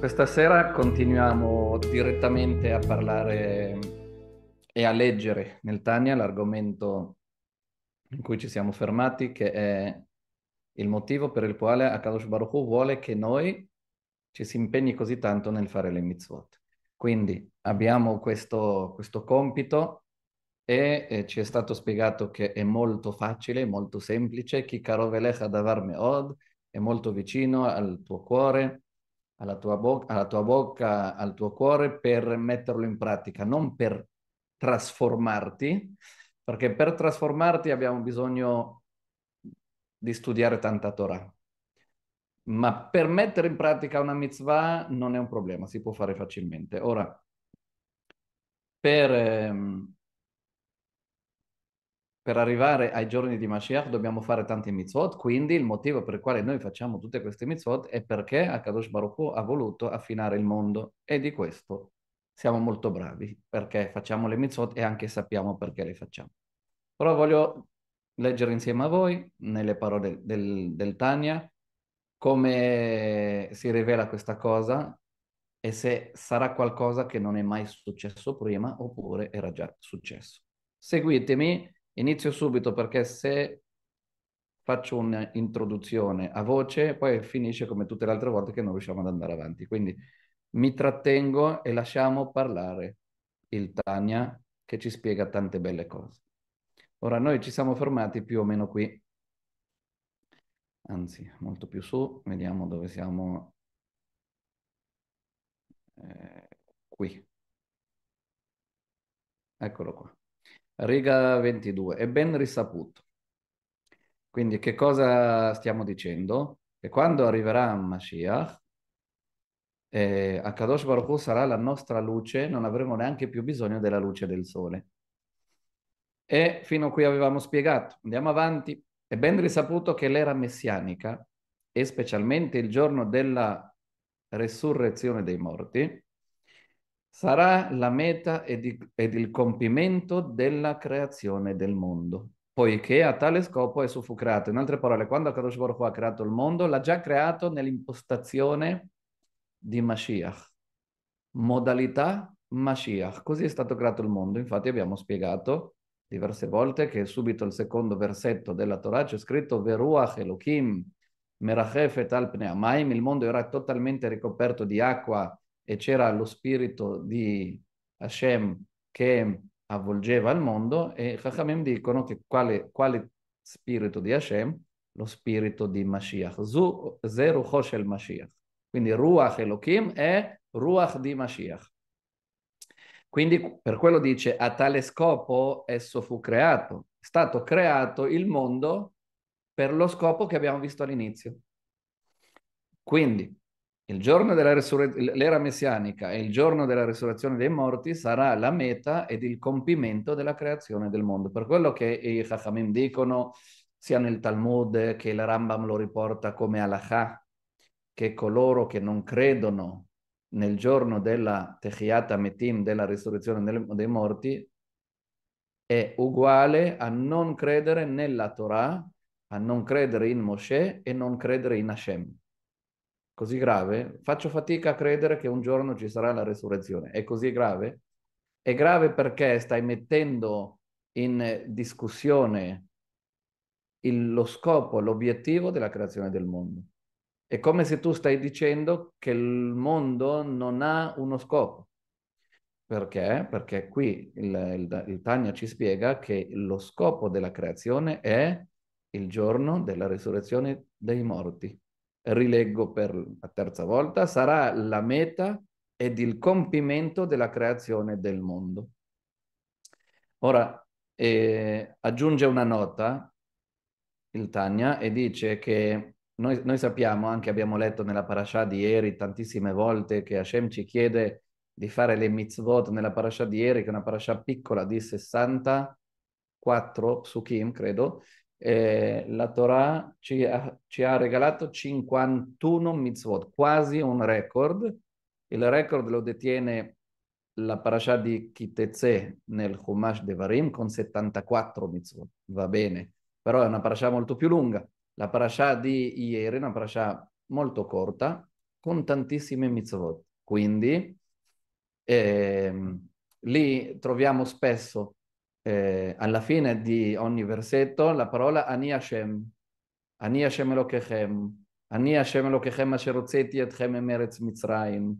Questa sera continuiamo direttamente a parlare e a leggere nel Tania l'argomento in cui ci siamo fermati, che è il motivo per il quale Akadosh Baruch Hu vuole che noi ci si impegni così tanto nel fare le mitzvot. Quindi abbiamo questo, questo compito e eh, ci è stato spiegato che è molto facile, molto semplice, chi caro velecha davar meod, è molto vicino al tuo cuore, alla tua, bocca, alla tua bocca, al tuo cuore per metterlo in pratica, non per trasformarti, perché per trasformarti abbiamo bisogno di studiare tanta Torah. Ma per mettere in pratica una mitzvah non è un problema, si può fare facilmente. Ora, per, ehm, per arrivare ai giorni di Mashiach dobbiamo fare tanti mitzvot, quindi il motivo per il quale noi facciamo tutte queste mitzvot è perché Akadosh Baruch Hu ha voluto affinare il mondo e di questo siamo molto bravi, perché facciamo le mitzvot e anche sappiamo perché le facciamo. Però voglio leggere insieme a voi, nelle parole del, del Tania, come si rivela questa cosa e se sarà qualcosa che non è mai successo prima oppure era già successo. Seguitemi Inizio subito perché se faccio un'introduzione a voce, poi finisce come tutte le altre volte che non riusciamo ad andare avanti. Quindi mi trattengo e lasciamo parlare il Tania che ci spiega tante belle cose. Ora noi ci siamo fermati più o meno qui, anzi molto più su, vediamo dove siamo eh, qui. Eccolo qua riga 22, è ben risaputo. Quindi che cosa stiamo dicendo? Che quando arriverà Mashiach, eh, Akadosh Baruch Hu sarà la nostra luce, non avremo neanche più bisogno della luce del sole. E fino a qui avevamo spiegato, andiamo avanti, è ben risaputo che l'era messianica, e specialmente il giorno della resurrezione dei morti, sarà la meta ed, ed il compimento della creazione del mondo, poiché a tale scopo è suffocrato. In altre parole, quando Kadosh Baruch ha creato il mondo, l'ha già creato nell'impostazione di Mashiach, modalità Mashiach. Così è stato creato il mondo. Infatti abbiamo spiegato diverse volte che subito il secondo versetto della Torah c'è scritto Veruach Elohim Merachefet al Pneamaim, il mondo era totalmente ricoperto di acqua e c'era lo spirito di Hashem che avvolgeva il mondo e Chachamim dicono che quale, quale spirito di Hashem? Lo spirito di Mashiach. Zu, zeru Hoshel Mashiach. Quindi Ruach Elohim è Ruach di Mashiach. Quindi per quello dice a tale scopo esso fu creato, è stato creato il mondo per lo scopo che abbiamo visto all'inizio. Quindi il giorno della resurrezione, l'era messianica e il giorno della risurrezione dei morti sarà la meta ed il compimento della creazione del mondo. Per quello che i Chachamim dicono, sia nel Talmud che la Rambam lo riporta come Alaha, che coloro che non credono nel giorno della Techiata Metim, della risurrezione dei morti, è uguale a non credere nella Torah, a non credere in Mosè e non credere in Hashem così grave, faccio fatica a credere che un giorno ci sarà la resurrezione. È così grave? È grave perché stai mettendo in discussione il, lo scopo, l'obiettivo della creazione del mondo. È come se tu stai dicendo che il mondo non ha uno scopo. Perché? Perché qui il, il, il Tania ci spiega che lo scopo della creazione è il giorno della risurrezione dei morti rileggo per la terza volta, sarà la meta ed il compimento della creazione del mondo. Ora eh, aggiunge una nota il Tanya e dice che noi, noi, sappiamo, anche abbiamo letto nella parasha di ieri tantissime volte, che Hashem ci chiede di fare le mitzvot nella parasha di ieri, che è una parasha piccola di 64 psukim, credo, eh, la Torah ci ha, ci ha, regalato 51 mitzvot, quasi un record. Il record lo detiene la parasha di Kitezeh nel Humash Devarim con 74 mitzvot, va bene, però è una parasha molto più lunga. La parasha di ieri è una parasha molto corta con tantissime mitzvot, quindi... Ehm, lì troviamo spesso eh, alla fine di ogni versetto la parola Ani Hashem, Ani Hashem Elokechem, Ani Hashem Elokechem Asher Otzeti Etchem Emerez Mitzrayim,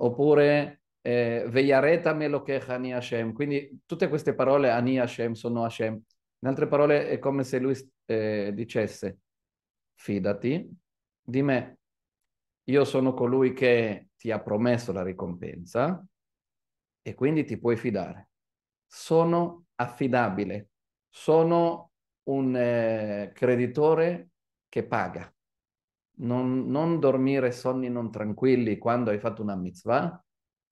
oppure eh, Veyaret Amelokech Ani Hashem. Quindi tutte queste parole Ani Hashem sono Hashem. In altre parole è come se lui eh, dicesse fidati di me, io sono colui che ti ha promesso la ricompensa e quindi ti puoi fidare sono affidabile, sono un eh, creditore che paga. Non, non, dormire sonni non tranquilli quando hai fatto una mitzvah,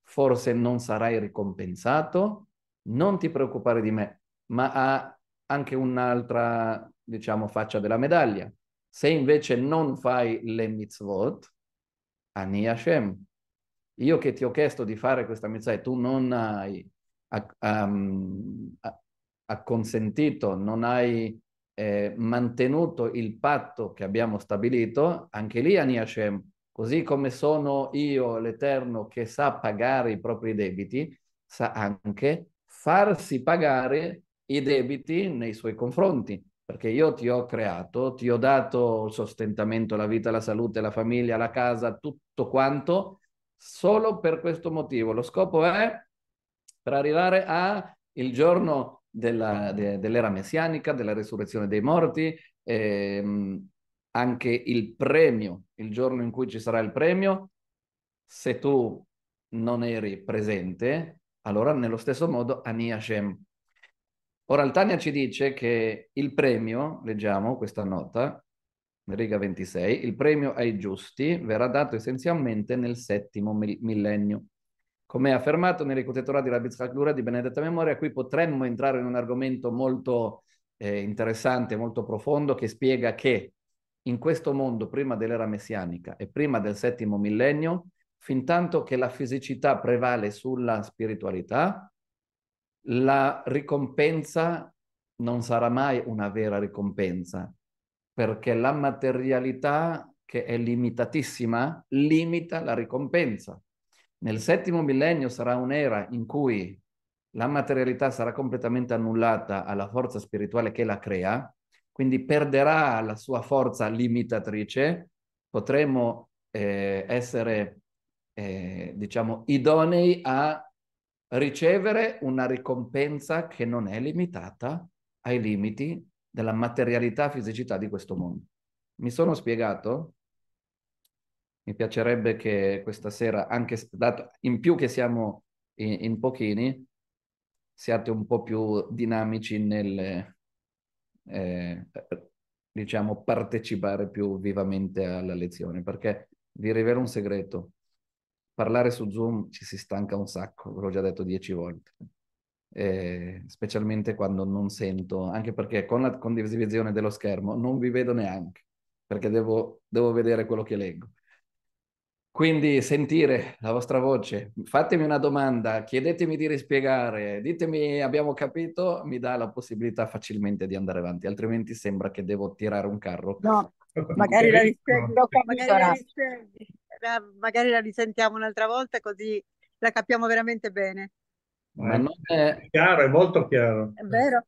forse non sarai ricompensato, non ti preoccupare di me, ma ha anche un'altra, diciamo, faccia della medaglia. Se invece non fai le mitzvot, Ani Hashem, io che ti ho chiesto di fare questa mitzvah e tu non hai um, ehm, acconsentito, non hai eh, mantenuto il patto che abbiamo stabilito, anche lì Ani Hashem, così come sono io l'Eterno che sa pagare i propri debiti, sa anche farsi pagare i debiti nei suoi confronti, perché io ti ho creato, ti ho dato il sostentamento, la vita, la salute, la famiglia, la casa, tutto quanto, solo per questo motivo. Lo scopo è per arrivare al giorno della, de, dell'era messianica, della risurrezione dei morti, ehm, anche il premio, il giorno in cui ci sarà il premio, se tu non eri presente, allora nello stesso modo Ani Hashem. Ora il Tania ci dice che il premio, leggiamo questa nota, riga 26, il premio ai giusti verrà dato essenzialmente nel settimo millennio come affermato nell'Ikut di Rabbi Tzchak di benedetta memoria, qui potremmo entrare in un argomento molto eh, interessante, molto profondo, che spiega che in questo mondo, prima dell'era messianica e prima del settimo millennio, fin tanto che la fisicità prevale sulla spiritualità, la ricompensa non sarà mai una vera ricompensa, perché la materialità, che è limitatissima, limita la ricompensa. Nel settimo millennio sarà un'era in cui la materialità sarà completamente annullata alla forza spirituale che la crea, quindi perderà la sua forza limitatrice, potremo eh, essere, eh, diciamo, idonei a ricevere una ricompensa che non è limitata ai limiti della materialità fisicità di questo mondo. Mi sono spiegato? mi piacerebbe che questa sera, anche dato, in più che siamo in, in pochini, siate un po' più dinamici nel, eh, diciamo, partecipare più vivamente alla lezione, perché vi rivelo un segreto. Parlare su Zoom ci si stanca un sacco, ve l'ho già detto dieci volte, eh, specialmente quando non sento, anche perché con la condivisione dello schermo non vi vedo neanche, perché devo, devo vedere quello che leggo. Quindi sentire la vostra voce, fatemi una domanda, chiedetemi di rispiegare, ditemi abbiamo capito, mi dà la possibilità facilmente di andare avanti, altrimenti sembra che devo tirare un carro. No, magari la, magari, la magari la risentiamo un'altra volta così la capiamo veramente bene. Ma non è... chiaro, è molto chiaro. È vero?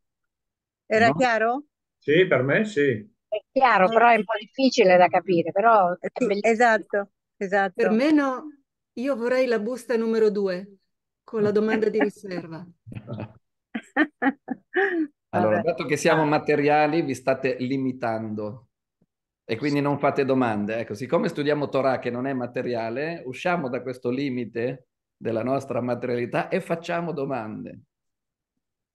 Era no? chiaro? Sì, per me sì. È chiaro, eh. però è un po' difficile da capire, però... È bellissimo. esatto. Esatto. Per me no, io vorrei la busta numero due con la domanda di riserva. allora, Vabbè. dato che siamo materiali, vi state limitando e quindi non fate domande. Ecco, siccome studiamo Torah che non è materiale, usciamo da questo limite della nostra materialità e facciamo domande.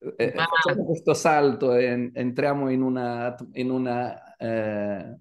ah. Facciamo questo salto e entriamo in una, in una eh,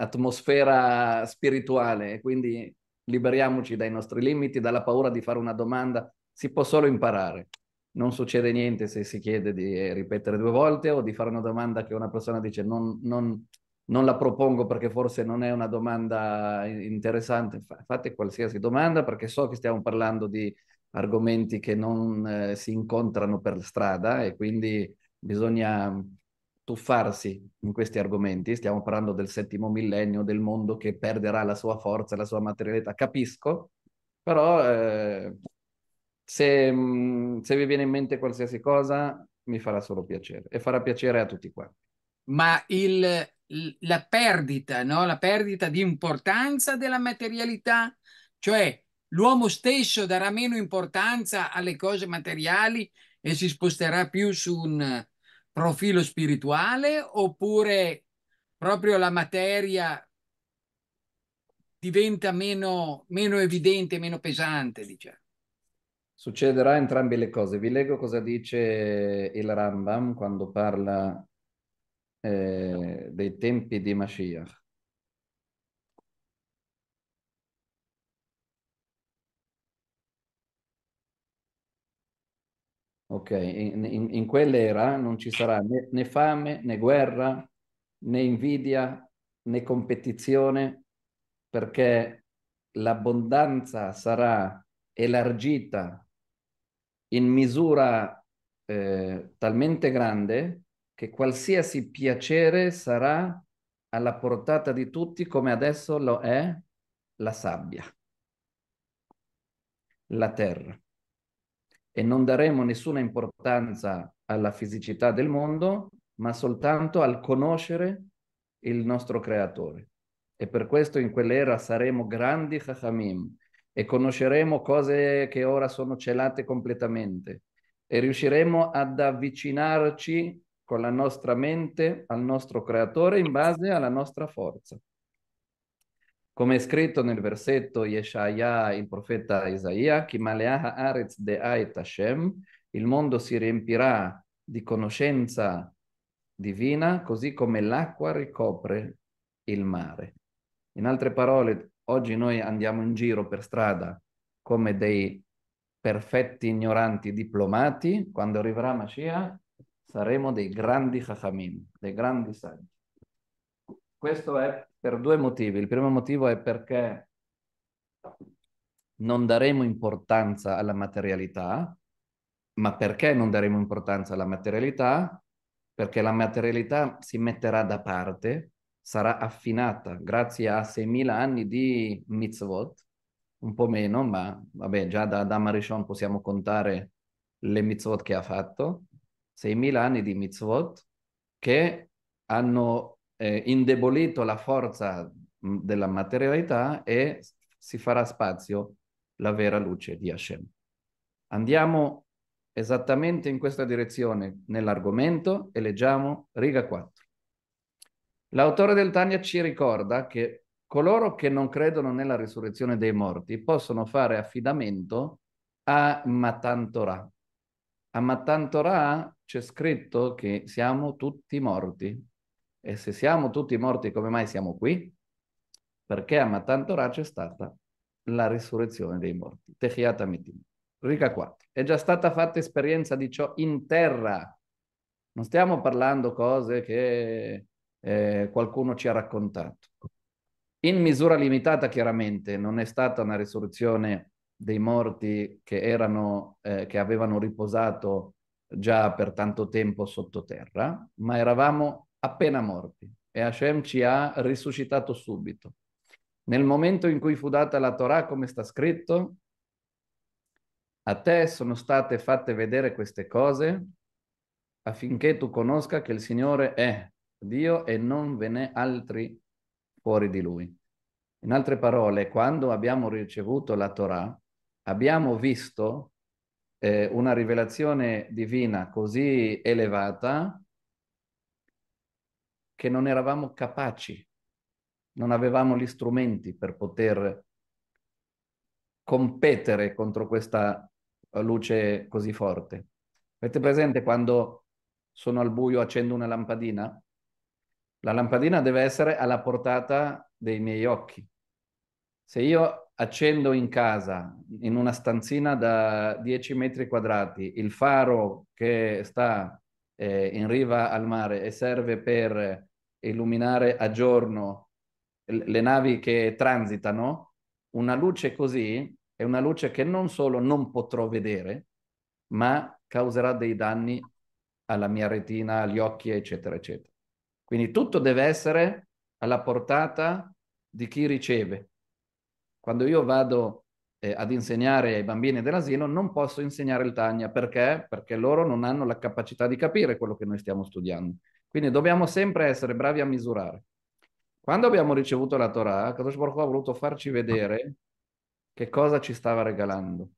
atmosfera spirituale, quindi liberiamoci dai nostri limiti, dalla paura di fare una domanda, si può solo imparare. Non succede niente se si chiede di ripetere due volte o di fare una domanda che una persona dice non, non, non la propongo perché forse non è una domanda interessante. Fate qualsiasi domanda perché so che stiamo parlando di argomenti che non eh, si incontrano per strada e quindi bisogna tuffarsi in questi argomenti, stiamo parlando del settimo millennio, del mondo che perderà la sua forza, la sua materialità, capisco, però eh, se, mm, se vi viene in mente qualsiasi cosa mi farà solo piacere e farà piacere a tutti quanti. Ma il, la perdita, no? la perdita di importanza della materialità, cioè l'uomo stesso darà meno importanza alle cose materiali e si sposterà più su un, profilo spirituale oppure proprio la materia diventa meno, meno evidente, meno pesante, diciamo? Succederà entrambe le cose. Vi leggo cosa dice il Rambam quando parla eh, dei tempi di Mashiach. Ok, in, in, in quell'era non ci sarà né, né, fame, né guerra, né invidia, né competizione, perché l'abbondanza sarà elargita in misura eh, talmente grande che qualsiasi piacere sarà alla portata di tutti come adesso lo è la sabbia, la terra e non daremo nessuna importanza alla fisicità del mondo, ma soltanto al conoscere il nostro creatore. E per questo in quell'era saremo grandi chachamim e conosceremo cose che ora sono celate completamente e riusciremo ad avvicinarci con la nostra mente al nostro creatore in base alla nostra forza. Come è scritto nel versetto Yeshaya, il profeta Isaia, il mondo si riempirà di conoscenza divina, così come l'acqua ricopre il mare. In altre parole, oggi noi andiamo in giro per strada come dei perfetti ignoranti diplomati, quando arriverà Mashiach saremo dei grandi chachamim, dei grandi saggi. Questo è per due motivi. Il primo motivo è perché non daremo importanza alla materialità, ma perché non daremo importanza alla materialità? Perché la materialità si metterà da parte, sarà affinata grazie a 6.000 anni di mitzvot, un po' meno, ma vabbè, già da Adam Arishon possiamo contare le mitzvot che ha fatto, 6.000 anni di mitzvot che hanno eh, indebolito la forza mm, della materialità e si farà spazio la vera luce di Hashem. Andiamo esattamente in questa direzione nell'argomento e leggiamo riga 4. L'autore del Tania ci ricorda che coloro che non credono nella risurrezione dei morti possono fare affidamento a Matan Torah. A Matan Torah c'è scritto che siamo tutti morti, e se siamo tutti morti, come mai siamo qui? Perché a Matantora c'è stata la risurrezione dei morti. Techiat Amitim. Rica 4. È già stata fatta esperienza di ciò in terra. Non stiamo parlando cose che eh, qualcuno ci ha raccontato. In misura limitata, chiaramente, non è stata una risurrezione dei morti che, erano, eh, che avevano riposato già per tanto tempo sottoterra, ma eravamo appena morti e Hashem ci ha risuscitato subito. Nel momento in cui fu data la Torah, come sta scritto, a te sono state fatte vedere queste cose affinché tu conosca che il Signore è Dio e non ve ne altri fuori di Lui. In altre parole, quando abbiamo ricevuto la Torah, abbiamo visto eh, una rivelazione divina così elevata che non eravamo capaci, non avevamo gli strumenti per poter competere contro questa luce così forte. Avete presente quando sono al buio accendo una lampadina? La lampadina deve essere alla portata dei miei occhi. Se io accendo in casa, in una stanzina da 10 metri quadrati, il faro che sta eh, in riva al mare e serve per illuminare a giorno le navi che transitano, una luce così è una luce che non solo non potrò vedere, ma causerà dei danni alla mia retina, agli occhi, eccetera, eccetera. Quindi tutto deve essere alla portata di chi riceve. Quando io vado eh, ad insegnare ai bambini dell'asilo non posso insegnare il Tania perché? Perché loro non hanno la capacità di capire quello che noi stiamo studiando. Quindi dobbiamo sempre essere bravi a misurare. Quando abbiamo ricevuto la Torah, Kadosh Baruch ha voluto farci vedere che cosa ci stava regalando.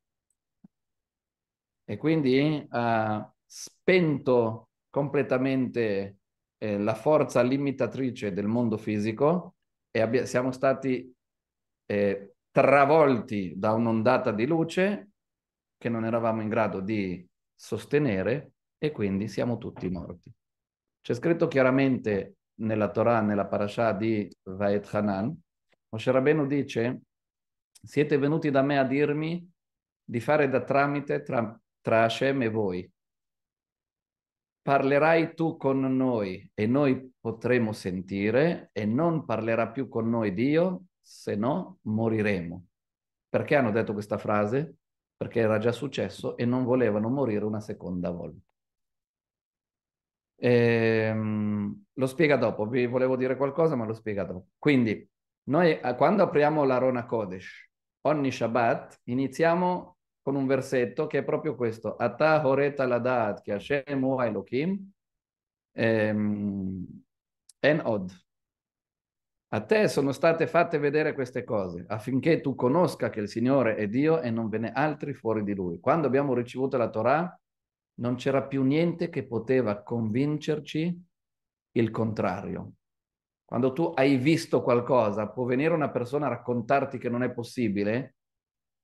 E quindi ha spento completamente eh, la forza limitatrice del mondo fisico e abbi- siamo stati eh, travolti da un'ondata di luce che non eravamo in grado di sostenere e quindi siamo tutti morti. C'è scritto chiaramente nella Torah, nella parasha di Vaet Hanan, Moshe Rabbeinu dice, siete venuti da me a dirmi di fare da tramite tra, tra Hashem e voi. Parlerai tu con noi e noi potremo sentire e non parlerà più con noi Dio, se no moriremo. Perché hanno detto questa frase? Perché era già successo e non volevano morire una seconda volta. Ehm, lo spiega dopo, vi volevo dire qualcosa, ma lo spiega dopo. Quindi, noi eh, quando apriamo la Rona Kodesh, ogni Shabbat, iniziamo con un versetto che è proprio questo. Ata horeta ladat che Hashem hu Elohim ehm, en od. A te sono state fatte vedere queste cose affinché tu conosca che il Signore è Dio e non ve ne altri fuori di Lui. Quando abbiamo ricevuto la Torah, non c'era più niente che poteva convincerci il contrario. Quando tu hai visto qualcosa, può venire una persona a raccontarti che non è possibile,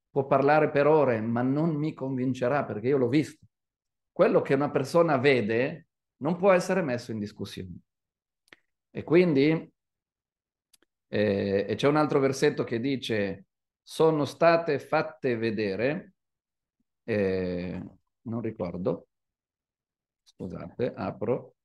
può parlare per ore, ma non mi convincerà perché io l'ho visto. Quello che una persona vede non può essere messo in discussione. E quindi eh, e c'è un altro versetto che dice, sono state fatte vedere, eh, non ricordo, Scusate, apro.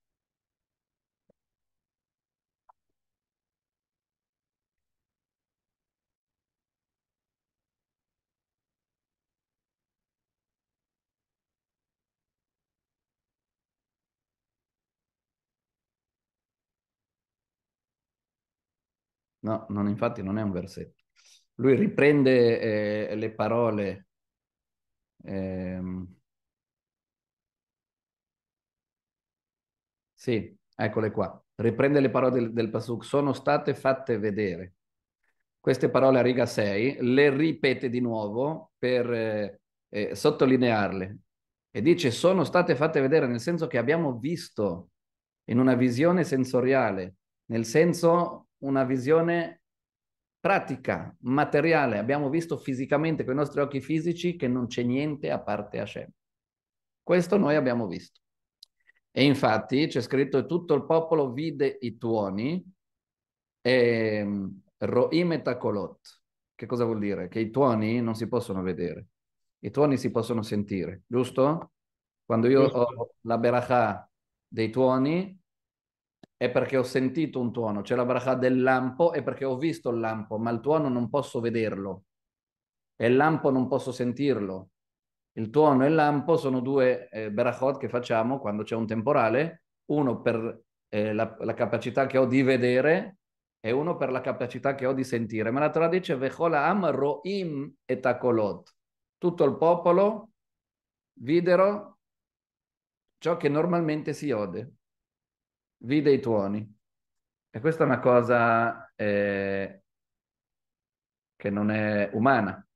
No, non, infatti non è un versetto. Lui riprende eh, le parole. Ehm Sì, eccole qua. Riprende le parole del, del Pasuk. Sono state fatte vedere. Queste parole a riga 6 le ripete di nuovo per eh, eh, sottolinearle. E dice sono state fatte vedere nel senso che abbiamo visto in una visione sensoriale, nel senso una visione pratica, materiale. Abbiamo visto fisicamente con i nostri occhi fisici che non c'è niente a parte Hashem. Questo noi abbiamo visto. E infatti c'è scritto e tutto il popolo vide i tuoni e ehm, ro'im e takolot. Che cosa vuol dire? Che i tuoni non si possono vedere, i tuoni si possono sentire, giusto? Quando io giusto. ho la berachà dei tuoni è perché ho sentito un tuono, c'è la berachà del lampo è perché ho visto il lampo, ma il tuono non posso vederlo e il lampo non posso sentirlo. Il tuono e il lampo sono due eh, berachot che facciamo quando c'è un temporale, uno per eh, la, la, capacità che ho di vedere e uno per la capacità che ho di sentire. Ma la Torah dice Vecholam ro'im et akolot. Tutto il popolo videro ciò che normalmente si ode, vide i tuoni. E questa è una cosa eh, che non è umana.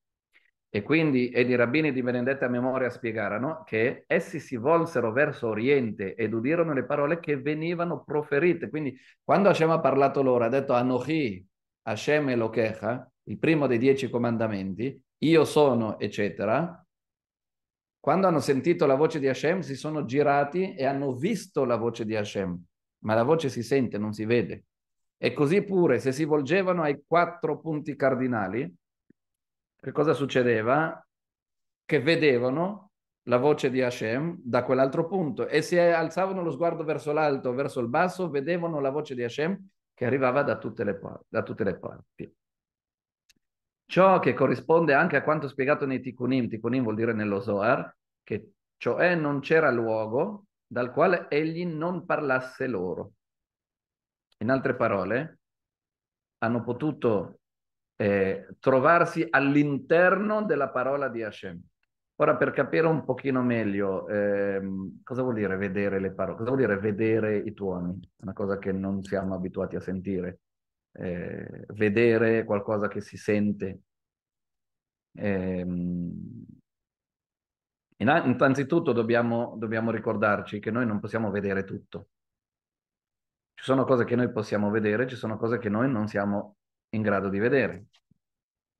E quindi ed i rabbini di benedetta memoria spiegarono che essi si volsero verso Oriente ed udirono le parole che venivano proferite. Quindi quando Hashem ha parlato loro, ha detto Anochi, Hashem Elokecha, il primo dei dieci comandamenti, io sono, eccetera, quando hanno sentito la voce di Hashem si sono girati e hanno visto la voce di Hashem, ma la voce si sente, non si vede. E così pure se si volgevano ai quattro punti cardinali, che cosa succedeva? Che vedevano la voce di Hashem da quell'altro punto e se alzavano lo sguardo verso l'alto, verso il basso, vedevano la voce di Hashem che arrivava da tutte le, par- da tutte le parti. Ciò che corrisponde anche a quanto spiegato nei Tikkunim, Tikkunim vuol dire nello Zohar, che cioè non c'era luogo dal quale egli non parlasse loro. In altre parole, hanno potuto eh, trovarsi all'interno della parola di Hashem. Ora, per capire un pochino meglio, ehm, cosa vuol dire vedere le parole? Cosa vuol dire vedere i tuoni? Una cosa che non siamo abituati a sentire. Eh, vedere qualcosa che si sente. Eh, innanzitutto dobbiamo, dobbiamo ricordarci che noi non possiamo vedere tutto. Ci sono cose che noi possiamo vedere, ci sono cose che noi non siamo in grado di vedere.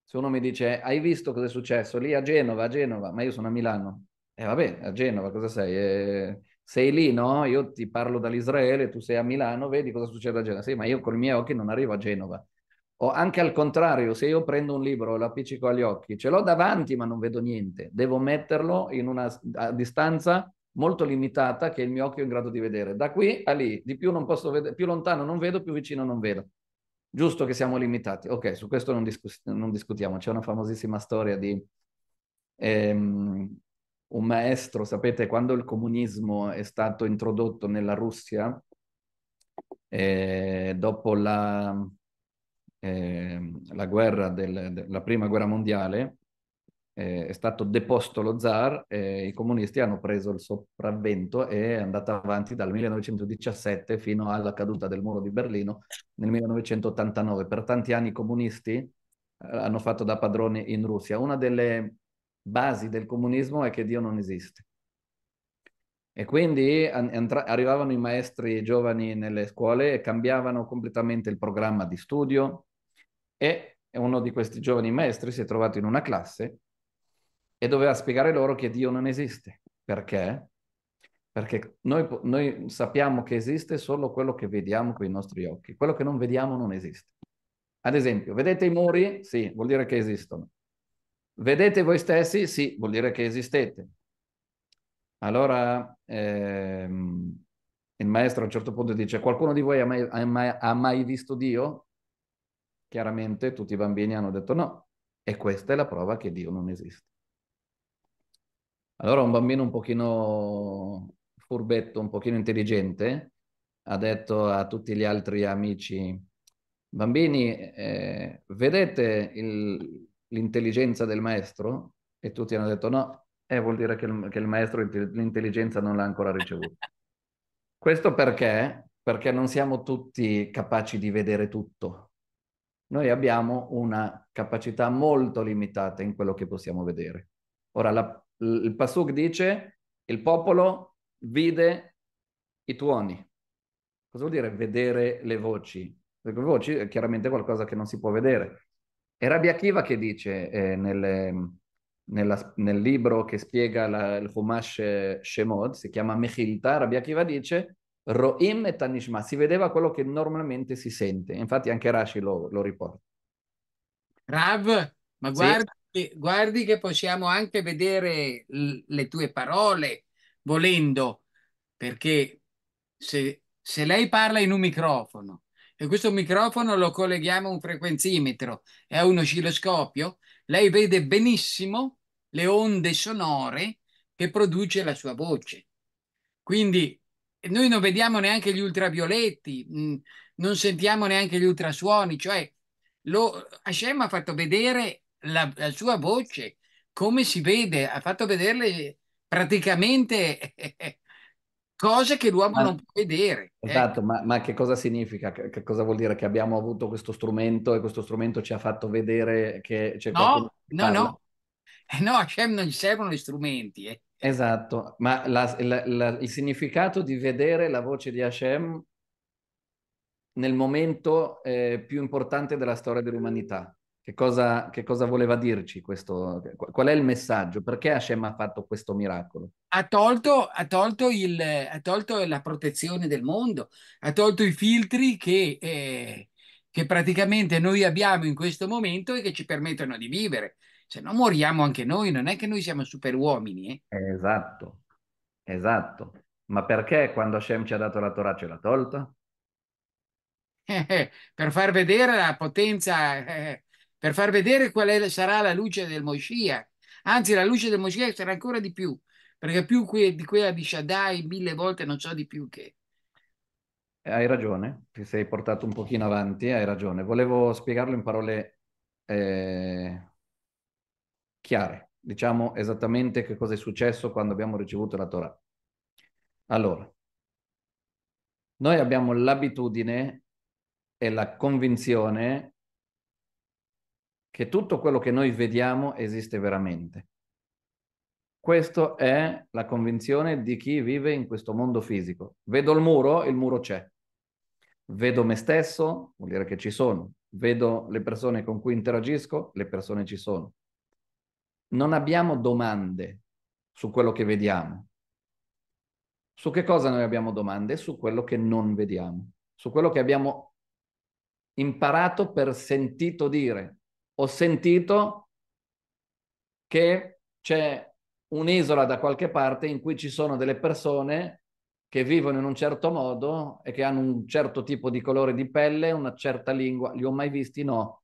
Se uno mi dice, hai visto cosa è successo lì a Genova, a Genova, ma io sono a Milano. E eh, vabbè, a Genova cosa sei? Eh, sei lì, no? Io ti parlo dall'Israele, tu sei a Milano, vedi cosa succede a Genova. Sì, ma io con i miei occhi non arrivo a Genova. O anche al contrario, se io prendo un libro, lo appiccico agli occhi, ce l'ho davanti ma non vedo niente, devo metterlo in una distanza molto limitata che il mio occhio è in grado di vedere. Da qui a lì, di più non posso vedere, più lontano non vedo, più vicino non vedo. Giusto che siamo limitati. Ok, su questo non, discus- non discutiamo. C'è una famosissima storia di ehm, un maestro, sapete, quando il comunismo è stato introdotto nella Russia, eh, dopo la, eh, la, del, de, la prima guerra mondiale, eh, è stato deposto lo zar, eh, i comunisti hanno preso il sopravvento e è andata avanti dal 1917 fino alla caduta del muro di Berlino nel 1989. Per tanti anni i comunisti eh, hanno fatto da padroni in Russia. Una delle basi del comunismo è che Dio non esiste. E quindi entra- arrivavano i maestri giovani nelle scuole e cambiavano completamente il programma di studio e uno di questi giovani maestri si è trovato in una classe e doveva spiegare loro che Dio non esiste. Perché? Perché noi, noi sappiamo che esiste solo quello che vediamo con i nostri occhi, quello che non vediamo non esiste. Ad esempio, vedete i muri? Sì, vuol dire che esistono. Vedete voi stessi? Sì, vuol dire che esistete. Allora, ehm, il maestro a un certo punto dice, qualcuno di voi ha mai, ha, mai, ha mai, visto Dio? Chiaramente tutti i bambini hanno detto no. E questa è la prova che Dio non esiste. Allora un bambino un pochino furbetto, un pochino intelligente, ha detto a tutti gli altri amici, bambini, eh, vedete il, l'intelligenza del maestro? E tutti hanno detto no, eh, vuol dire che il, che il maestro l'intelligenza non l'ha ancora ricevuta. Questo perché? Perché non siamo tutti capaci di vedere tutto. Noi abbiamo una capacità molto limitata in quello che possiamo vedere. Ora, la il Pasuk dice, il popolo vide i tuoni. Cosa vuol dire vedere le voci? Perché le voci è chiaramente qualcosa che non si può vedere. E Rabbi Akiva che dice eh, nel, nella, nel, libro che spiega la, il Humash eh, Shemod, si chiama Mechilta, Rabbi Akiva dice Ro'im e Tanishma, si vedeva quello che normalmente si sente. Infatti anche Rashi lo, lo riporta. Rav, ma guarda, sì guardi che possiamo anche vedere le tue parole, volendo, perché se, se lei parla in un microfono e questo microfono lo colleghiamo a un frequenzimetro e a un oscilloscopio, lei vede benissimo le onde sonore che produce la sua voce. Quindi noi non vediamo neanche gli ultravioletti, mh, mm, non sentiamo neanche gli ultrasuoni, cioè lo, Hashem ha fatto vedere la, la sua voce, come si vede, ha fatto vedere praticamente cose che l'uomo ma, non può vedere. Ecco. Esatto, eh. ma, ma, che cosa significa? Che, che, cosa vuol dire? Che abbiamo avuto questo strumento e questo strumento ci ha fatto vedere che c'è no, No, no, eh, no, a Hashem non gli servono gli strumenti. Eh. Esatto, ma la, la, la, il significato di vedere la voce di Hashem nel momento eh, più importante della storia dell'umanità. Che cosa, che cosa, voleva dirci questo? Qual è il messaggio? Perché Hashem ha fatto questo miracolo? Ha tolto, ha tolto, il, ha tolto la protezione del mondo, ha tolto i filtri che, eh, che, praticamente noi abbiamo in questo momento e che ci permettono di vivere. Se no moriamo anche noi, non è che noi siamo superuomini. Eh? Esatto, esatto. Ma perché quando Hashem ci ha dato la Torah ce l'ha tolta? per far vedere la potenza... Eh, per far vedere qual è, sarà la luce del Moshiach. Anzi, la luce del Moshiach sarà ancora di più, perché più que- di quella di Shaddai mille volte non so di più che. Hai ragione, ti sei portato un pochino avanti, hai ragione. Volevo spiegarlo in parole eh, chiare. Diciamo esattamente che cosa è successo quando abbiamo ricevuto la Torah. Allora, noi abbiamo l'abitudine e la convinzione che tutto quello che noi vediamo esiste veramente. Questa è la convinzione di chi vive in questo mondo fisico. Vedo il muro, il muro c'è. Vedo me stesso, vuol dire che ci sono. Vedo le persone con cui interagisco, le persone ci sono. Non abbiamo domande su quello che vediamo. Su che cosa noi abbiamo domande? Su quello che non vediamo, su quello che abbiamo imparato per sentito dire, ho sentito che c'è un'isola da qualche parte in cui ci sono delle persone che vivono in un certo modo e che hanno un certo tipo di colore di pelle, una certa lingua. Li ho mai visti? No.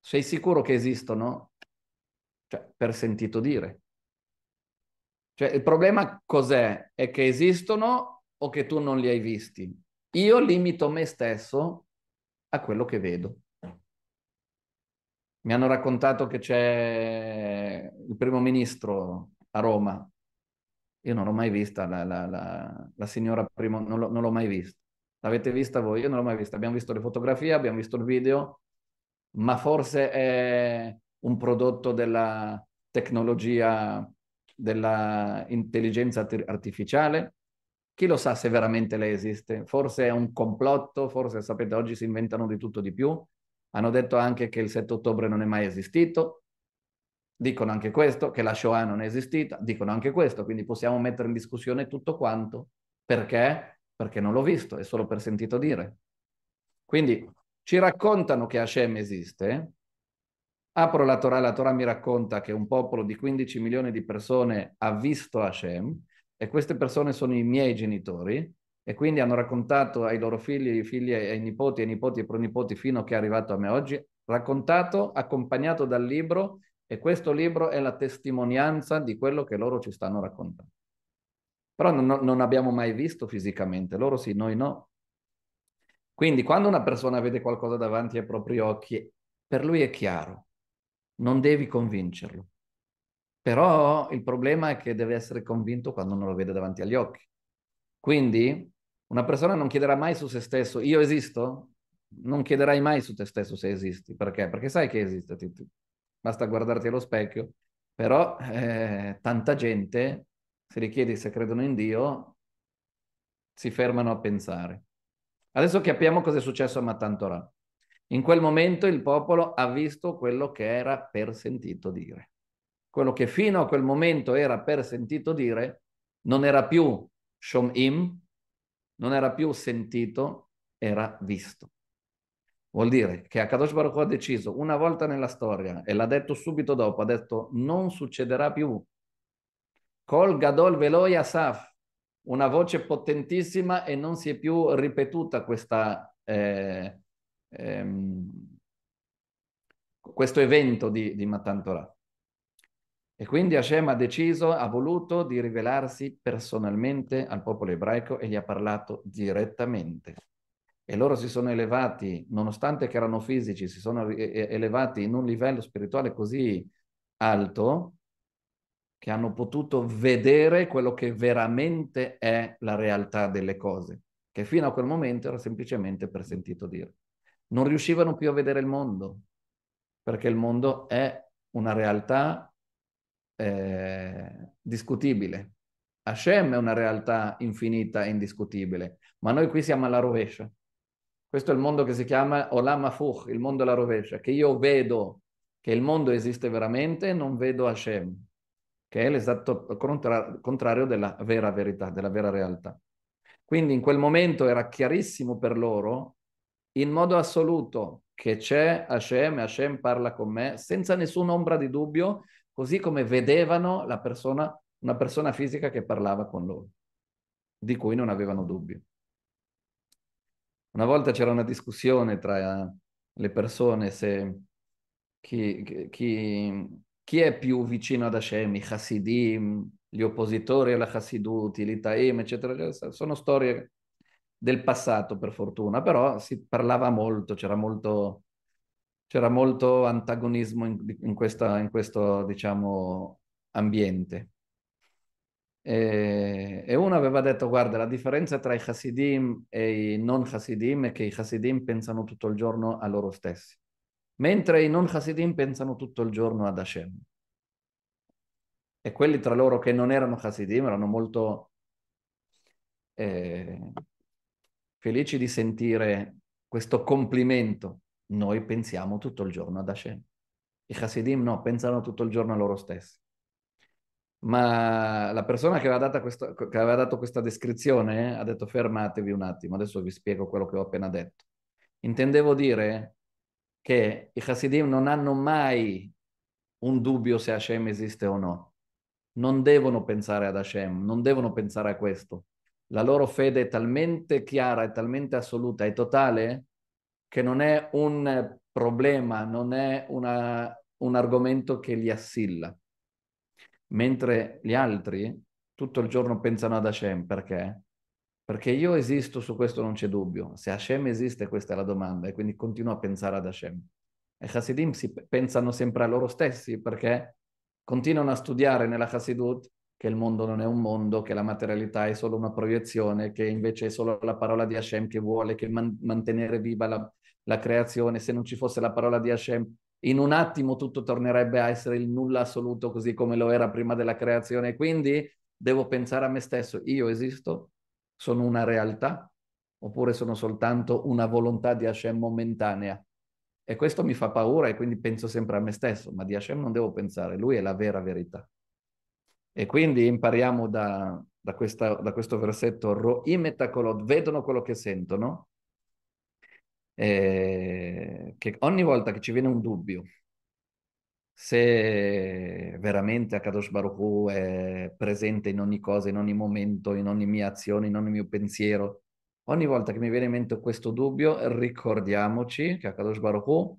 Sei sicuro che esistono? Cioè, per sentito dire. Cioè, il problema cos'è? È che esistono o che tu non li hai visti? Io limito me stesso a quello che vedo. Mi hanno raccontato che c'è il primo ministro a Roma. Io non l'ho mai vista la, la, la, la signora primo, non, l'ho, non l'ho mai vista. L'avete vista voi? Io non l'ho mai vista. Abbiamo visto le fotografie, abbiamo visto il video, ma forse è un prodotto della tecnologia dell'intelligenza artificiale. Chi lo sa se veramente lei esiste? Forse è un complotto, forse sapete, oggi si inventano di tutto di più. Hanno detto anche che il 7 ottobre non è mai esistito, dicono anche questo, che la Shoah non è esistita, dicono anche questo, quindi possiamo mettere in discussione tutto quanto. Perché? Perché non l'ho visto, è solo per sentito dire. Quindi ci raccontano che Hashem esiste, apro la Torah, la Torah mi racconta che un popolo di 15 milioni di persone ha visto Hashem e queste persone sono i miei genitori, e quindi hanno raccontato ai loro figli, ai figli e ai nipoti, ai nipoti e pronipoti fino a che è arrivato a me oggi, raccontato, accompagnato dal libro e questo libro è la testimonianza di quello che loro ci stanno raccontando. Però non, non abbiamo mai visto fisicamente, loro sì, noi no. Quindi quando una persona vede qualcosa davanti ai propri occhi, per lui è chiaro, non devi convincerlo. Però il problema è che deve essere convinto quando non lo vede davanti agli occhi. Quindi una persona non chiederà mai su se stesso, io esisto? Non chiederai mai su te stesso se esisti. Perché? Perché sai che esiste, ti, ti, basta guardarti allo specchio. Però eh, tanta gente, se li chiedi se credono in Dio, si fermano a pensare. Adesso capiamo cosa è successo a Matan In quel momento il popolo ha visto quello che era per sentito dire. Quello che fino a quel momento era per sentito dire non era più Shom'im, non era più sentito, era visto. Vuol dire che Akadosh Baruch ha deciso una volta nella storia e l'ha detto subito dopo, ha detto non succederà più. Col Gadol Veloi Asaf, una voce potentissima e non si è più ripetuta questa, eh, ehm, questo evento di, di Matan e quindi Hashem ha deciso, ha voluto di rivelarsi personalmente al popolo ebraico e gli ha parlato direttamente. E loro si sono elevati, nonostante che erano fisici, si sono elevati in un livello spirituale così alto che hanno potuto vedere quello che veramente è la realtà delle cose, che fino a quel momento era semplicemente per sentito dire. Non riuscivano più a vedere il mondo, perché il mondo è una realtà eh, discutibile. Hashem è una realtà infinita e indiscutibile, ma noi qui siamo alla rovescia. Questo è il mondo che si chiama Olam Afuch, il mondo alla rovescia, che io vedo che il mondo esiste veramente e non vedo Hashem, che è l'esatto contra- contrario della vera verità, della vera realtà. Quindi in quel momento era chiarissimo per loro, in modo assoluto, che c'è Hashem e Hashem parla con me, senza nessun'ombra di dubbio, così come vedevano persona, una persona fisica che parlava con loro, di cui non avevano dubbio. Una volta c'era una discussione tra le persone se chi, chi, chi è più vicino ad Hashem, i Hasidim, gli oppositori alla Hasidut, i Taim, eccetera, eccetera. Sono storie del passato, per fortuna, però si parlava molto, c'era molto c'era molto antagonismo in, in, questa, in questo, diciamo, ambiente. E, e, uno aveva detto, guarda, la differenza tra i Hasidim e i non Hasidim è che i Hasidim pensano tutto il giorno a loro stessi, mentre i non Hasidim pensano tutto il giorno ad Hashem. E quelli tra loro che non erano Hasidim erano molto eh, felici di sentire questo complimento noi pensiamo tutto il giorno ad Hashem. I Hasidim no, pensano tutto il giorno a loro stessi. Ma la persona che aveva, questo, che aveva dato questa descrizione eh, ha detto fermatevi un attimo, adesso vi spiego quello che ho appena detto. Intendevo dire che i Hasidim non hanno mai un dubbio se Hashem esiste o no. Non devono pensare ad Hashem, non devono pensare a questo. La loro fede è talmente chiara, è talmente assoluta, è totale, che non è un problema, non è una, un argomento che li assilla. Mentre gli altri tutto il giorno pensano ad Hashem, perché? Perché io esisto, su questo non c'è dubbio. Se Hashem esiste, questa è la domanda, e quindi continuo a pensare ad Hashem. E Hasidim si pensano sempre a loro stessi, perché continuano a studiare nella Hasidut che il mondo non è un mondo, che la materialità è solo una proiezione, che invece è solo la parola di Hashem che vuole che man- mantenere viva la, la creazione, se non ci fosse la parola di Hashem, in un attimo tutto tornerebbe a essere il nulla assoluto così come lo era prima della creazione. Quindi devo pensare a me stesso, io esisto, sono una realtà oppure sono soltanto una volontà di Hashem momentanea. E questo mi fa paura e quindi penso sempre a me stesso, ma di Hashem non devo pensare, lui è la vera verità. E quindi impariamo da, da, questa, da questo versetto, Ro'im et vedono quello che sentono, eh, che ogni volta che ci viene un dubbio se veramente Akadosh Baruch Hu è presente in ogni cosa, in ogni momento, in ogni mia azione, in ogni mio pensiero, ogni volta che mi viene in mente questo dubbio, ricordiamoci che Akadosh Baruch Hu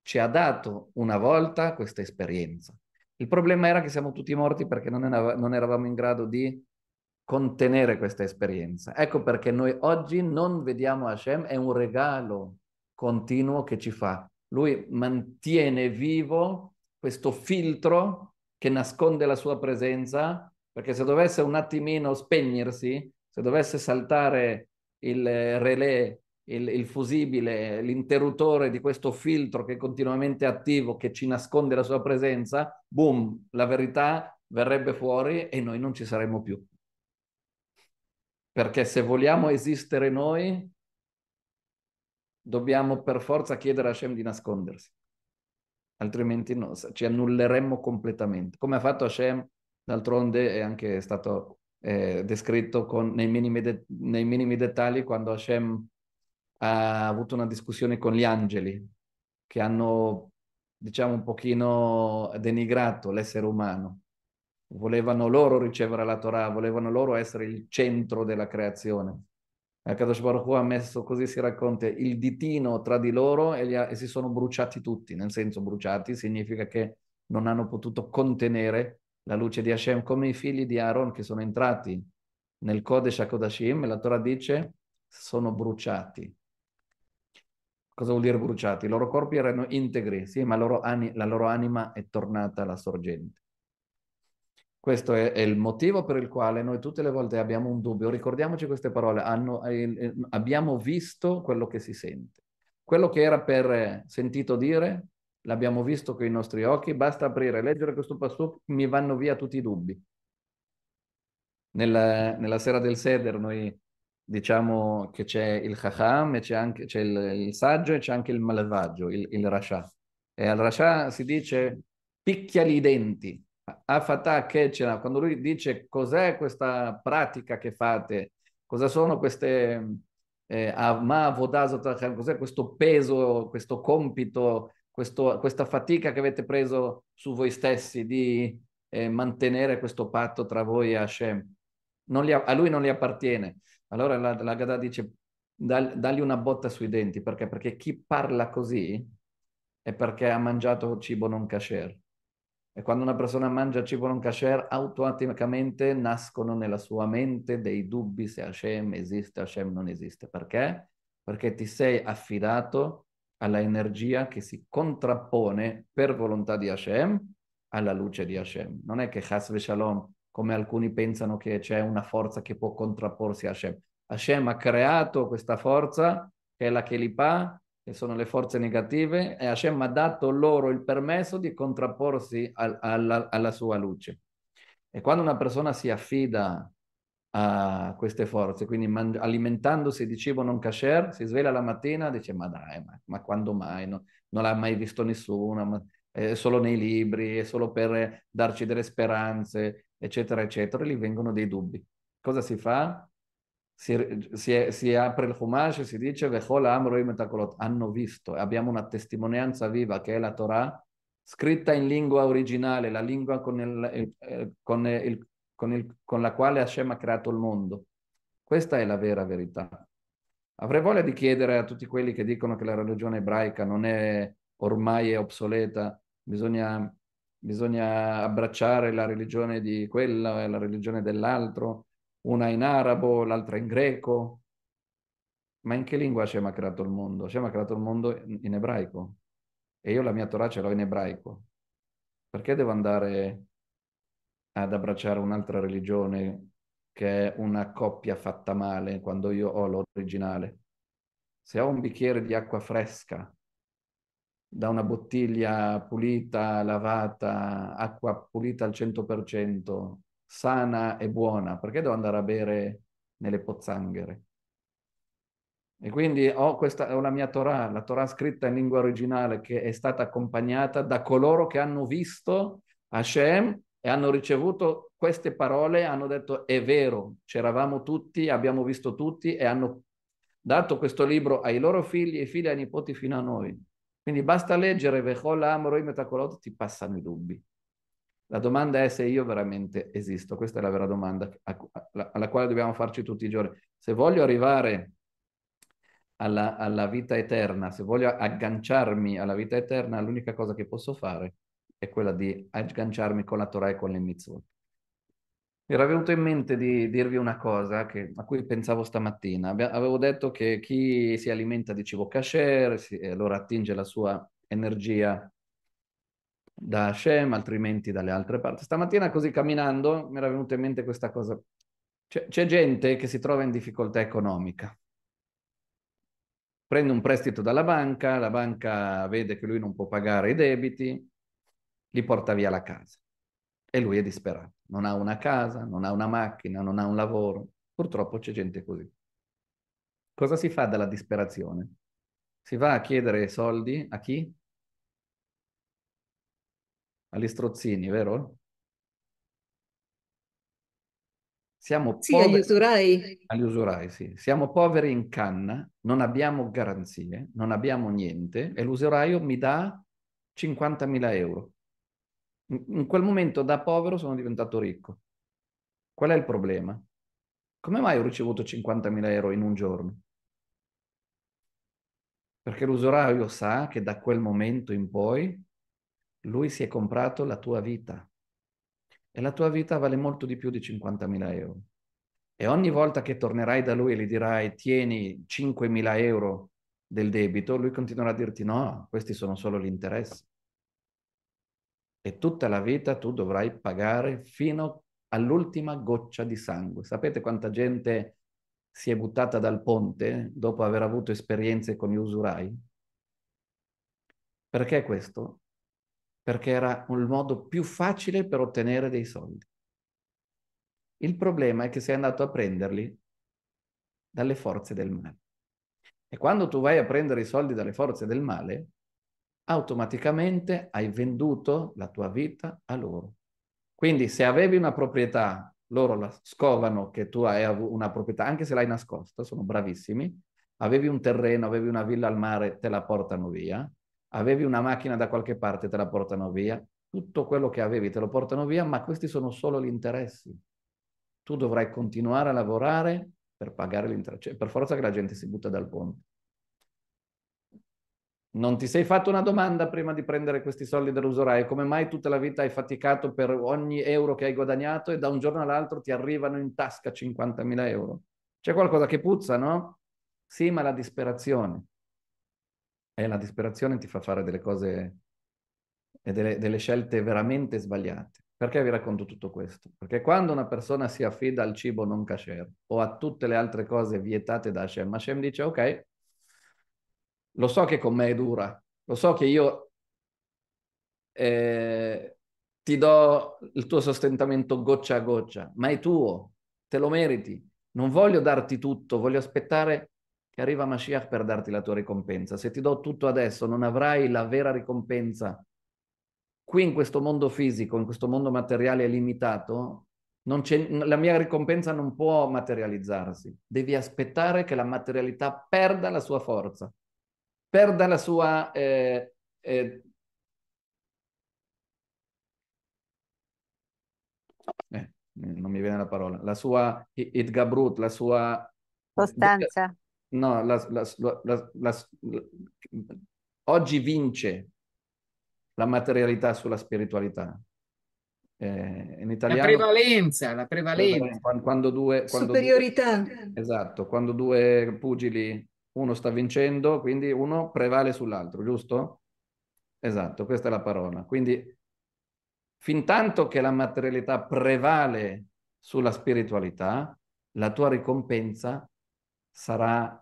ci ha dato una volta questa esperienza. Il problema era che siamo tutti morti perché non, non eravamo in grado di contenere questa esperienza. Ecco perché noi oggi non vediamo Hashem, è un regalo continuo che ci fa. Lui mantiene vivo questo filtro che nasconde la sua presenza, perché se dovesse un attimino spegnersi, se dovesse saltare il eh, relè, il, il fusibile, l'interruttore di questo filtro che è continuamente attivo, che ci nasconde la sua presenza, boom, la verità verrebbe fuori e noi non ci saremmo più. Perché se vogliamo esistere noi, dobbiamo per forza chiedere a Hashem di nascondersi, altrimenti no, ci annulleremmo completamente. Come ha fatto Hashem, d'altronde è anche stato eh, descritto con, nei, minimi de- nei, minimi dettagli quando Hashem ha avuto una discussione con gli angeli che hanno, diciamo, un pochino denigrato l'essere umano volevano loro ricevere la Torah, volevano loro essere il centro della creazione. Akadosh eh, Baruch Hu ha messo, così si racconta, il ditino tra di loro e, ha, e, si sono bruciati tutti, nel senso bruciati significa che non hanno potuto contenere la luce di Hashem, come i figli di Aaron che sono entrati nel Kodesh HaKodashim, e la Torah dice, sono bruciati. Cosa vuol dire bruciati? I loro corpi erano integri, sì, ma loro ani, la loro anima è tornata alla sorgente. Questo è, è, il motivo per il quale noi tutte le volte abbiamo un dubbio. Ricordiamoci queste parole, hanno, eh, abbiamo visto quello che si sente. Quello che era per eh, sentito dire, l'abbiamo visto con i nostri occhi, basta aprire e leggere questo passo, mi vanno via tutti i dubbi. Nella, nella sera del Seder noi diciamo che c'è il Chacham, c'è, anche, c'è il, il, saggio e c'è anche il malvagio, il, il Rasha. E al Rasha si dice picchia i denti, a Kecena, quando lui dice cos'è questa pratica che fate, cosa sono queste eh, cos'è questo peso, questo compito, questo, questa fatica che avete preso su voi stessi di eh, mantenere questo patto tra voi e Hashem. Li, a lui non gli appartiene. Allora la, la Gadda dice dagli una botta sui denti, perché? Perché chi parla così è perché ha mangiato cibo non kasher. E quando una persona mangia cibo non kasher, automaticamente nascono nella sua mente dei dubbi se Hashem esiste, Hashem non esiste. Perché? Perché ti sei affidato alla energia che si contrappone per volontà di Hashem alla luce di Hashem. Non è che Hasve Shalom, come alcuni pensano che c'è una forza che può contrapporsi a Hashem. Hashem ha creato questa forza che è la Kelipah, che sono le forze negative, e Hashem ha dato loro il permesso di contrapporsi al, alla, alla sua luce. E quando una persona si affida a queste forze, quindi man- alimentandosi di cibo non kasher, si sveglia la mattina e dice ma dai, ma, ma quando mai? No, non l'ha mai visto nessuno, ma, è solo nei libri, è solo per darci delle speranze, eccetera, eccetera, e gli vengono dei dubbi. Cosa si fa? si, si, si apre il Humash e si dice hanno visto, abbiamo una testimonianza viva che è la Torah, scritta in lingua originale, la lingua con, il, eh, con, il, con, il, con la quale Hashem ha creato il mondo. Questa è la vera verità. Avrei voglia di chiedere a tutti quelli che dicono che la religione ebraica non è ormai è obsoleta, bisogna, bisogna abbracciare la religione di quella e la religione dell'altro, una in arabo, l'altra in greco. Ma in che lingua ci ha creato il mondo? Ci ha creato il mondo in ebraico. E io la mia Torah ce l'ho in ebraico. Perché devo andare ad abbracciare un'altra religione che è una coppia fatta male quando io ho l'originale? Se ho un bicchiere di acqua fresca da una bottiglia pulita, lavata, acqua pulita al 100%, sana e buona, perché devo andare a bere nelle pozzanghere? E quindi ho questa, ho la mia Torah, la Torah scritta in lingua originale che è stata accompagnata da coloro che hanno visto Hashem e hanno ricevuto queste parole, hanno detto è vero, c'eravamo tutti, abbiamo visto tutti e hanno dato questo libro ai loro figli e figli ai nipoti fino a noi. Quindi basta leggere Vechol e Metakolot, ti passano i dubbi. La domanda è se io veramente esisto, questa è la vera domanda alla quale dobbiamo farci tutti i giorni. Se voglio arrivare alla, alla vita eterna, se voglio agganciarmi alla vita eterna, l'unica cosa che posso fare è quella di agganciarmi con la Torah e con le mitzvot. Mi era venuto in mente di dirvi una cosa che, a cui pensavo stamattina. Avevo detto che chi si alimenta di cibo kasher si, eh, allora attinge la sua energia da Hashem, altrimenti dalle altre parti. Stamattina così camminando mi era venuta in mente questa cosa. C'è, c'è gente che si trova in difficoltà economica. Prende un prestito dalla banca, la banca vede che lui non può pagare i debiti, gli porta via la casa. E lui è disperato. Non ha una casa, non ha una macchina, non ha un lavoro. Purtroppo c'è gente così. Cosa si fa dalla disperazione? Si va a chiedere soldi a chi? agli strozzini, vero? Siamo sì, poveri, agli usurai. Agli usurai, sì. Siamo poveri in canna, non abbiamo garanzie, non abbiamo niente e l'usuraio mi dà 50.000 euro. In quel momento da povero sono diventato ricco. Qual è il problema? Come mai ho ricevuto 50.000 euro in un giorno? Perché l'usuraio sa che da quel momento in poi lui si è comprato la tua vita e la tua vita vale molto di più di 50.000 euro. E ogni volta che tornerai da lui e gli dirai tieni 5.000 euro del debito, lui continuerà a dirti no, questi sono solo gli interessi. E tutta la vita tu dovrai pagare fino all'ultima goccia di sangue. Sapete quanta gente si è buttata dal ponte dopo aver avuto esperienze con gli usurai? Perché questo? perché era il modo più facile per ottenere dei soldi. Il problema è che sei andato a prenderli dalle forze del male. E quando tu vai a prendere i soldi dalle forze del male, automaticamente hai venduto la tua vita a loro. Quindi se avevi una proprietà, loro la scovano che tu hai una proprietà, anche se l'hai nascosta, sono bravissimi, avevi un terreno, avevi una villa al mare, te la portano via, Avevi una macchina da qualche parte, te la portano via, tutto quello che avevi te lo portano via, ma questi sono solo gli interessi. Tu dovrai continuare a lavorare per pagare l'interesse, cioè, per forza che la gente si butta dal ponte. Non ti sei fatto una domanda prima di prendere questi soldi dall'usoraio? Come mai tutta la vita hai faticato per ogni euro che hai guadagnato e da un giorno all'altro ti arrivano in tasca 50.000 euro? C'è qualcosa che puzza, no? Sì, ma la disperazione. E la disperazione ti fa fare delle cose e delle, delle scelte veramente sbagliate. Perché vi racconto tutto questo? Perché quando una persona si affida al cibo non kasher o a tutte le altre cose vietate da Hashem, Hashem dice ok, lo so che con me è dura, lo so che io eh, ti do il tuo sostentamento goccia a goccia, ma è tuo, te lo meriti. Non voglio darti tutto, voglio aspettare che arriva Mashiach per darti la tua ricompensa. Se ti do tutto adesso, non avrai la vera ricompensa. Qui in questo mondo fisico, in questo mondo materiale limitato, non c'è, la mia ricompensa non può materializzarsi. Devi aspettare che la materialità perda la sua forza, perda la sua... Eh, eh, eh, non mi viene la parola, la sua itgabrut, la sua... Sostanza No, la, la, la, oggi vince la materialità sulla spiritualità. Eh, in italiano, la prevalenza, la prevalenza. Quando, quando due, quando Superiorità. Due, esatto, quando due pugili, uno sta vincendo, quindi uno prevale sull'altro, giusto? Esatto, questa è la parola. Quindi, fin tanto che la materialità prevale sulla spiritualità, la tua ricompensa sarà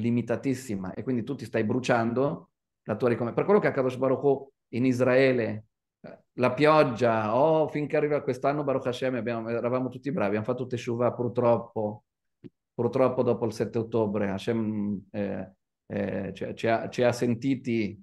limitatissima e quindi tu ti stai bruciando la tua ricompensa. Per quello che a Baruch Hu in Israele, eh, la pioggia, oh, finché arriva quest'anno Baruch Hashem, abbiamo, eravamo tutti bravi, abbiamo fatto Teshuvah purtroppo, purtroppo dopo il 7 ottobre, Hashem eh, eh, ci, ci, ha, ci ha sentiti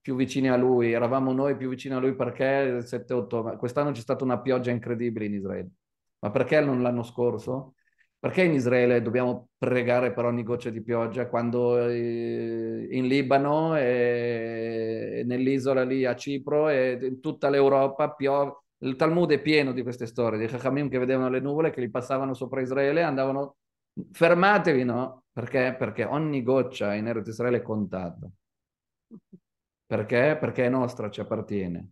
più vicini a lui, eravamo noi più vicini a lui perché il 7 ottobre, quest'anno c'è stata una pioggia incredibile in Israele, ma perché non l'anno scorso? Perché in Israele dobbiamo pregare per ogni goccia di pioggia quando eh, in Libano e nell'isola lì a Cipro e in tutta l'Europa piove? Il Talmud è pieno di queste storie, di Chachamim che vedevano le nuvole, che li passavano sopra Israele, e andavano... Fermatevi, no? Perché? Perché ogni goccia in Eretz Israele è contata. Perché? Perché è nostra, ci appartiene.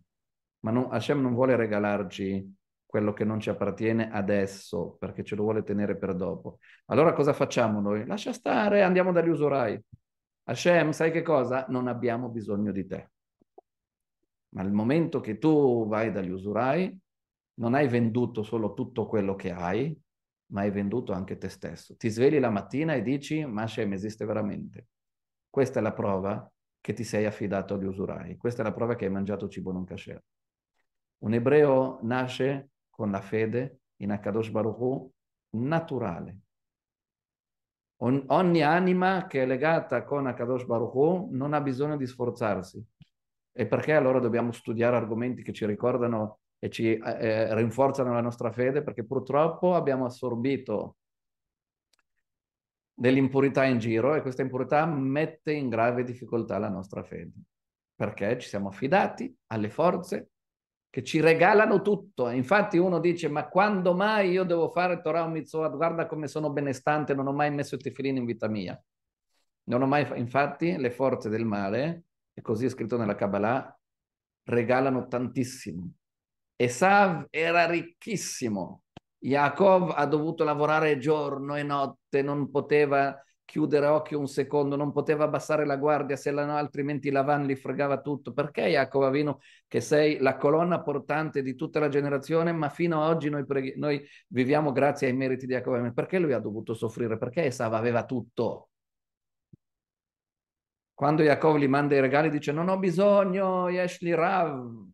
Ma non, Hashem non vuole regalarci quello che non ci appartiene adesso perché ce lo vuole tenere per dopo. Allora cosa facciamo noi? Lascia stare, andiamo dagli usurai. Hashem, sai che cosa? Non abbiamo bisogno di te. Ma il momento che tu vai dagli usurai, non hai venduto solo tutto quello che hai, ma hai venduto anche te stesso. Ti svegli la mattina e dici, ma Hashem esiste veramente. Questa è la prova che ti sei affidato agli usurai. Questa è la prova che hai mangiato cibo non kasher. Un ebreo nasce con la fede in Akadosh Baruchu naturale. On, ogni anima che è legata con Akadosh Baruchu non ha bisogno di sforzarsi. E perché allora dobbiamo studiare argomenti che ci ricordano e ci eh, eh, rinforzano la nostra fede? Perché purtroppo abbiamo assorbito dell'impurità in giro e questa impurità mette in grave difficoltà la nostra fede perché ci siamo affidati alle forze che ci regalano tutto. Infatti uno dice, ma quando mai io devo fare Torah o Mitzvot? Guarda come sono benestante, non ho mai messo il tefilin in vita mia. Non ho mai, infatti, le forze del male, e così è scritto nella Kabbalah, regalano tantissimo. Esav era ricchissimo. Yaakov ha dovuto lavorare giorno e notte, non poteva chiudere occhio un secondo, non poteva abbassare la guardia, se la no, altrimenti Lavan Van gli fregava tutto. Perché Jacob Avino, che sei la colonna portante di tutta la generazione, ma fino ad oggi noi, preghi- noi viviamo grazie ai meriti di Jacob Avino? Perché lui ha dovuto soffrire? Perché Esava aveva tutto? Quando Jacob gli manda i regali dice non ho bisogno, Yeshli Rav,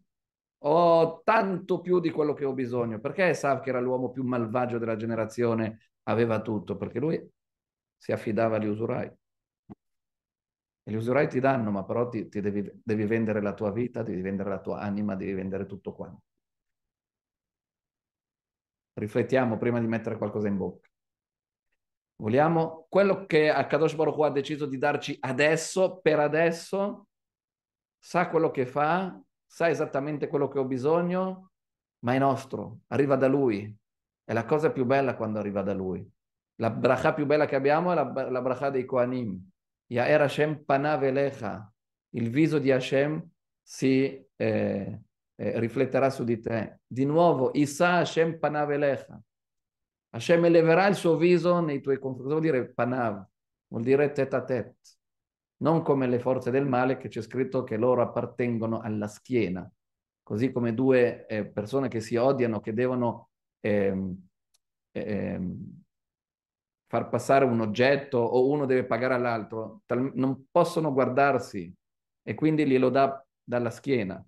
ho tanto più di quello che ho bisogno. Perché Esav, che era l'uomo più malvagio della generazione, aveva tutto? Perché lui si affidava agli usurai. E gli usurai ti danno, ma però ti, ti devi, devi vendere la tua vita, devi vendere la tua anima, devi vendere tutto quanto. Riflettiamo prima di mettere qualcosa in bocca. Vogliamo quello che Akadosh Baruch Hu ha deciso di darci adesso, per adesso, sa quello che fa, sa esattamente quello che ho bisogno, ma è nostro, arriva da lui. È la cosa più bella quando arriva da lui. La bracha più bella che abbiamo è la, la bracha dei Koanim. Yaer Hashem panav elecha. Il viso di Hashem si eh, eh, rifletterà su di te. Di nuovo, Isa Hashem panav elecha. Hashem eleverà il suo viso nei tuoi confronti. Cosa vuol dire panav? Vuol dire tête a tête. Non come le forze del male che c'è scritto che loro appartengono alla schiena. Così come due eh, persone che si odiano, che devono... Ehm, ehm, far passare un oggetto o uno deve pagare all'altro, tal- non possono guardarsi e quindi glielo dà dalla schiena.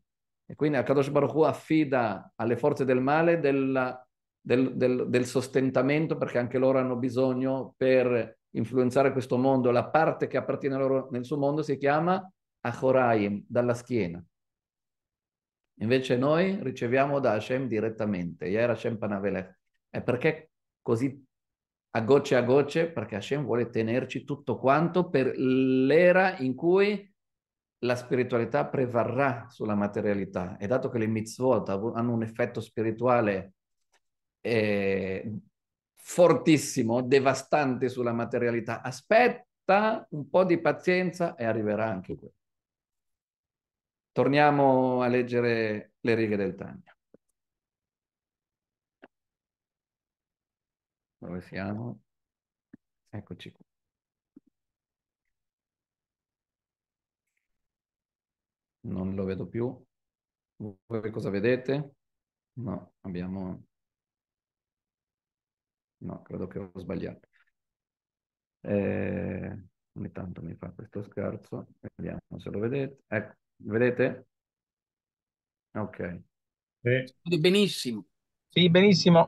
E quindi Akadosh Baruch Hu affida alle forze del male della, del, del, del sostentamento perché anche loro hanno bisogno per influenzare questo mondo. La parte che appartiene a loro nel suo mondo si chiama Achoraim, dalla schiena. Invece noi riceviamo da Hashem direttamente, Yair Hashem Panavelech. È perché così a gocce a gocce, perché Hashem vuole tenerci tutto quanto per l'era in cui la spiritualità prevarrà sulla materialità. E dato che le mitzvot hanno un effetto spirituale eh, fortissimo, devastante sulla materialità, aspetta un po' di pazienza e arriverà anche quello. Torniamo a leggere le righe del Tagno. Dove siamo? Eccoci qua. Non lo vedo più. Voi cosa vedete? No, abbiamo... No, credo che ho sbagliato. Eh, ogni tanto mi fa questo scherzo. Vediamo se lo vedete. Ecco, vedete? Ok. Sì. Benissimo. Sì, benissimo.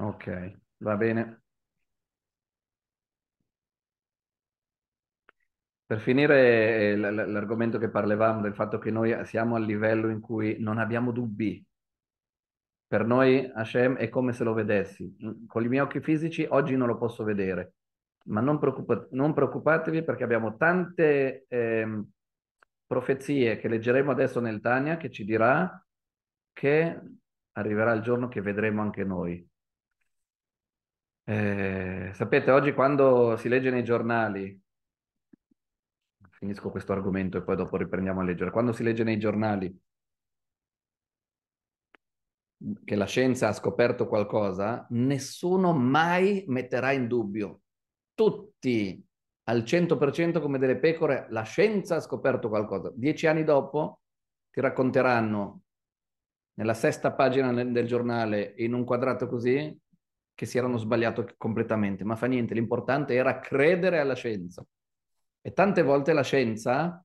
Ok, va bene. Per finire eh, l'argomento che parlavamo del fatto che noi siamo al livello in cui non abbiamo dubbi. Per noi Hashem è come se lo vedessi. Mm, con i miei occhi fisici oggi non lo posso vedere, ma non, preoccupa- non preoccupatevi perché abbiamo tante eh, profezie che leggeremo adesso nel Tania che ci dirà che arriverà il giorno che vedremo anche noi. Eh, sapete, oggi quando si legge nei giornali, finisco questo argomento e poi dopo riprendiamo a leggere, quando si legge nei giornali che la scienza ha scoperto qualcosa, nessuno mai metterà in dubbio. Tutti al 100% come delle pecore, la scienza ha scoperto qualcosa. Dieci anni dopo ti racconteranno nella sesta pagina del giornale, in un quadrato così, che si erano sbagliato completamente, ma fa niente, l'importante era credere alla scienza. E tante volte la scienza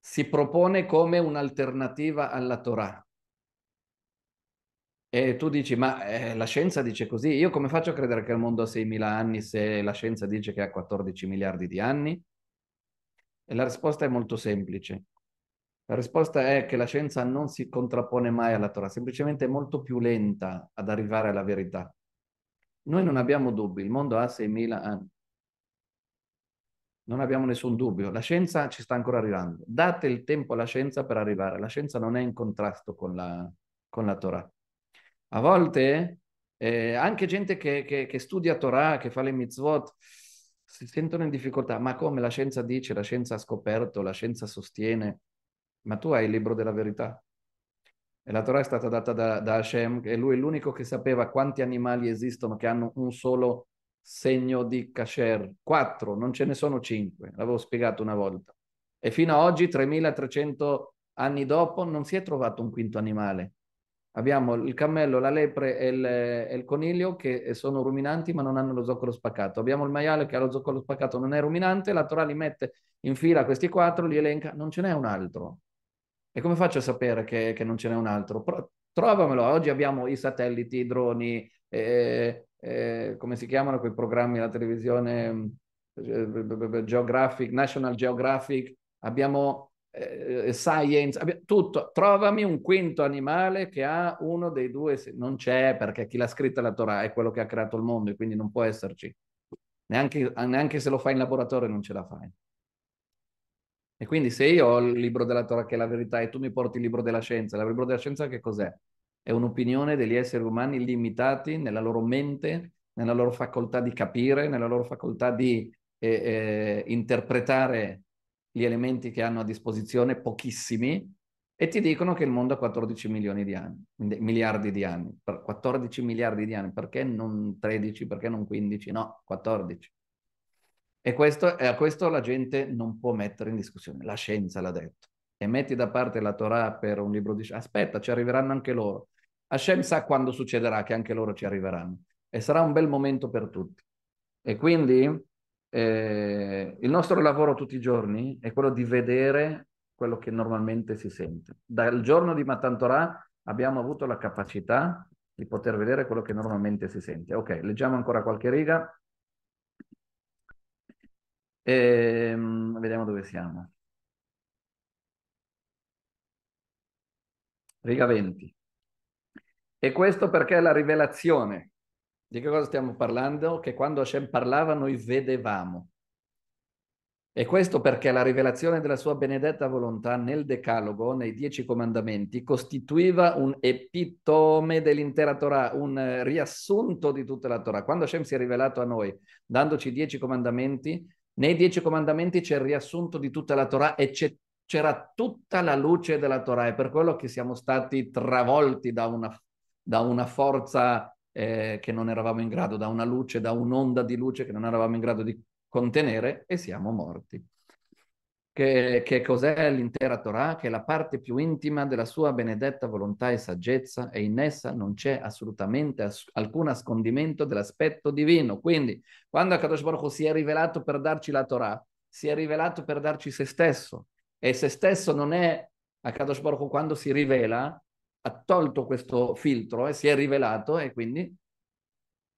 si propone come un'alternativa alla Torah. E tu dici, ma eh, la scienza dice così, io come faccio a credere che il mondo ha 6.000 anni se la scienza dice che ha 14 miliardi di anni? E la risposta è molto semplice. La risposta è che la scienza non si contrappone mai alla Torah, semplicemente è molto più lenta ad arrivare alla verità. Noi non abbiamo dubbi, il mondo ha 6.000 anni. Non abbiamo nessun dubbio, la scienza ci sta ancora arrivando. Date il tempo alla scienza per arrivare, la scienza non è in contrasto con la, con la Torah. A volte eh, anche gente che, che, che, studia Torah, che fa le mitzvot, si sentono in difficoltà. Ma come la scienza dice, la scienza ha scoperto, la scienza sostiene, ma tu hai il libro della verità. E la Torah è stata data da, da Hashem e lui è l'unico che sapeva quanti animali esistono che hanno un solo segno di kasher. Quattro, non ce ne sono cinque, l'avevo spiegato una volta. E fino ad oggi, 3300 anni dopo, non si è trovato un quinto animale. Abbiamo il cammello, la lepre e il, e il, coniglio che sono ruminanti ma non hanno lo zoccolo spaccato. Abbiamo il maiale che ha lo zoccolo spaccato, non è ruminante, la Torah li mette in fila questi quattro, li elenca, non ce n'è un altro. E come faccio a sapere che, che non ce n'è un altro? Pro- trovamelo. Oggi abbiamo i satelliti, i droni, eh, eh, come si chiamano quei programmi della televisione, mm, eh, Geographic, National Geographic, abbiamo eh, Science, abbiamo tutto. Trovami un quinto animale che ha uno dei due, non c'è perché chi l'ha scritta la Torah è quello che ha creato il mondo e quindi non può esserci. Neanche, neanche se lo fai in laboratorio non ce la fai. E quindi se io ho il libro della Torah che è la verità e tu mi porti il libro della scienza, il libro della scienza che cos'è? È un'opinione degli esseri umani limitati nella loro mente, nella loro facoltà di capire, nella loro facoltà di eh, eh, interpretare gli elementi che hanno a disposizione, pochissimi, e ti dicono che il mondo ha 14 milioni di anni, miliardi di anni, 14 miliardi di anni, perché non 13, perché non 15, no, 14. E, questo, a eh, questo la gente non può mettere in discussione. La scienza l'ha detto. E metti da parte la Torah per un libro di... Aspetta, ci arriveranno anche loro. Hashem sa quando succederà che anche loro ci arriveranno. E sarà un bel momento per tutti. E quindi eh, il nostro lavoro tutti i giorni è quello di vedere quello che normalmente si sente. Dal giorno di Matan Torah abbiamo avuto la capacità di poter vedere quello che normalmente si sente. Ok, leggiamo ancora qualche riga. E, ehm, vediamo dove siamo. Riga 20. E questo perché la rivelazione. Di che cosa stiamo parlando? Che quando Hashem parlava noi vedevamo. E questo perché la rivelazione della sua benedetta volontà nel Decalogo, nei Dieci Comandamenti, costituiva un epitome dell'intera Torah, un eh, riassunto di tutta la Torah. Quando Hashem si è rivelato a noi, dandoci Dieci Comandamenti, nei dieci comandamenti c'è il riassunto di tutta la Torah e c'era tutta la luce della Torah. È per quello che siamo stati travolti da una, da una forza eh, che non eravamo in grado, da una luce, da un'onda di luce che non eravamo in grado di contenere e siamo morti che, che cos'è l'intera Torah, che è la parte più intima della sua benedetta volontà e saggezza e in essa non c'è assolutamente ass- alcun nascondimento dell'aspetto divino. Quindi, quando Akadosh Baruch Hu si è rivelato per darci la Torah, si è rivelato per darci se stesso e se stesso non è Akadosh Baruch Hu quando si rivela ha tolto questo filtro e si è rivelato e quindi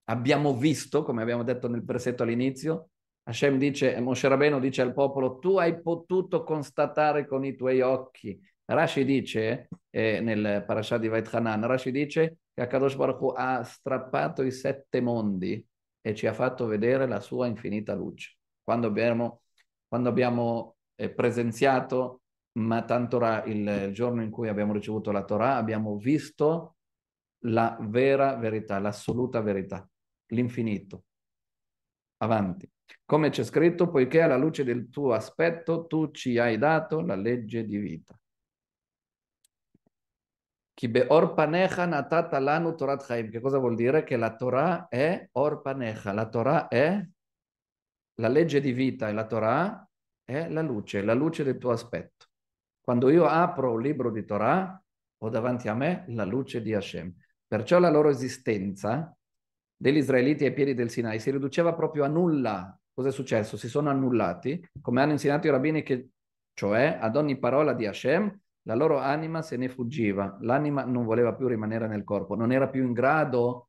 abbiamo visto, come abbiamo detto nel presetto all'inizio, Hashem dice, Moshe Rabbeinu dice al popolo, tu hai potuto constatare con i tuoi occhi. Rashi dice, eh, nel parashah di Vait Rashi dice che Akadosh Baruch Hu ha strappato i sette mondi e ci ha fatto vedere la sua infinita luce. Quando abbiamo, quando abbiamo eh, presenziato Matan Torah, il, il giorno in cui abbiamo ricevuto la Torah, abbiamo visto la vera verità, l'assoluta verità, l'infinito. Avanti. Come c'è scritto, poiché alla luce del tuo aspetto tu ci hai dato la legge di vita. Che cosa vuol dire? Che la Torah è or La Torah è la legge di vita e la Torah è la luce, la luce del tuo aspetto. Quando io apro un libro di Torah, ho davanti a me la luce di Hashem. Perciò la loro esistenza degli israeliti ai piedi del Sinai si riduceva proprio a nulla. Cos'è successo? Si sono annullati, come hanno insegnato i rabbini, che cioè ad ogni parola di Hashem la loro anima se ne fuggiva, l'anima non voleva più rimanere nel corpo, non era più in grado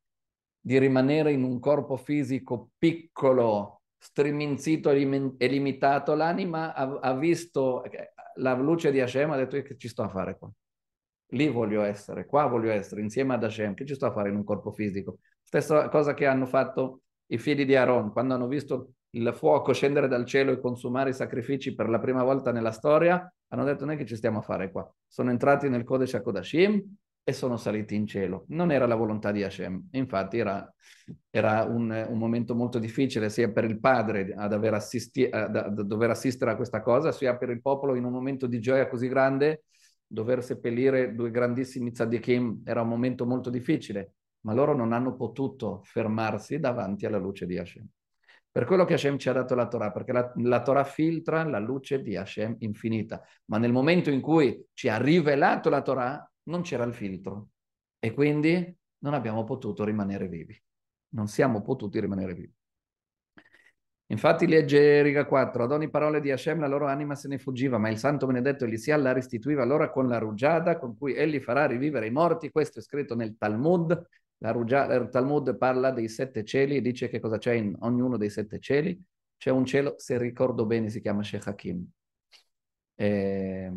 di rimanere in un corpo fisico piccolo, striminzito e limitato, l'anima ha, ha visto eh, la luce di Hashem, ha detto che ci sto a fare qua. Lì voglio essere, qua voglio essere, insieme ad Hashem, che ci sto a fare in un corpo fisico? Stessa cosa che hanno fatto i figli di Aaron quando hanno visto il fuoco scendere dal cielo e consumare i sacrifici per la prima volta nella storia, hanno detto noi che ci stiamo a fare qua. Sono entrati nel codice Akodashim e sono saliti in cielo. Non era la volontà di Hashem, infatti era, era un, un, momento molto difficile sia per il padre ad assisti- a, da, dover assistere a questa cosa, sia per il popolo in un momento di gioia così grande, dover seppellire due grandissimi tzaddikim era un momento molto difficile ma loro non hanno potuto fermarsi davanti alla luce di Hashem. Per quello che Hashem ci ha dato la Torah, perché la, la Torah filtra la luce di Hashem infinita, ma nel momento in cui ci ha rivelato la Torah non c'era il filtro e quindi non abbiamo potuto rimanere vivi. Non siamo potuti rimanere vivi. Infatti legge riga 4, ad ogni parola di Hashem la loro anima se ne fuggiva, ma il santo benedetto Elisia la restituiva allora con la rugiada con cui egli farà rivivere i morti, questo è scritto nel Talmud, la Rugia, il Talmud parla dei sette cieli e dice che cosa c'è in ognuno dei sette cieli. C'è un cielo, se ricordo bene, si chiama Shechakim. Eh,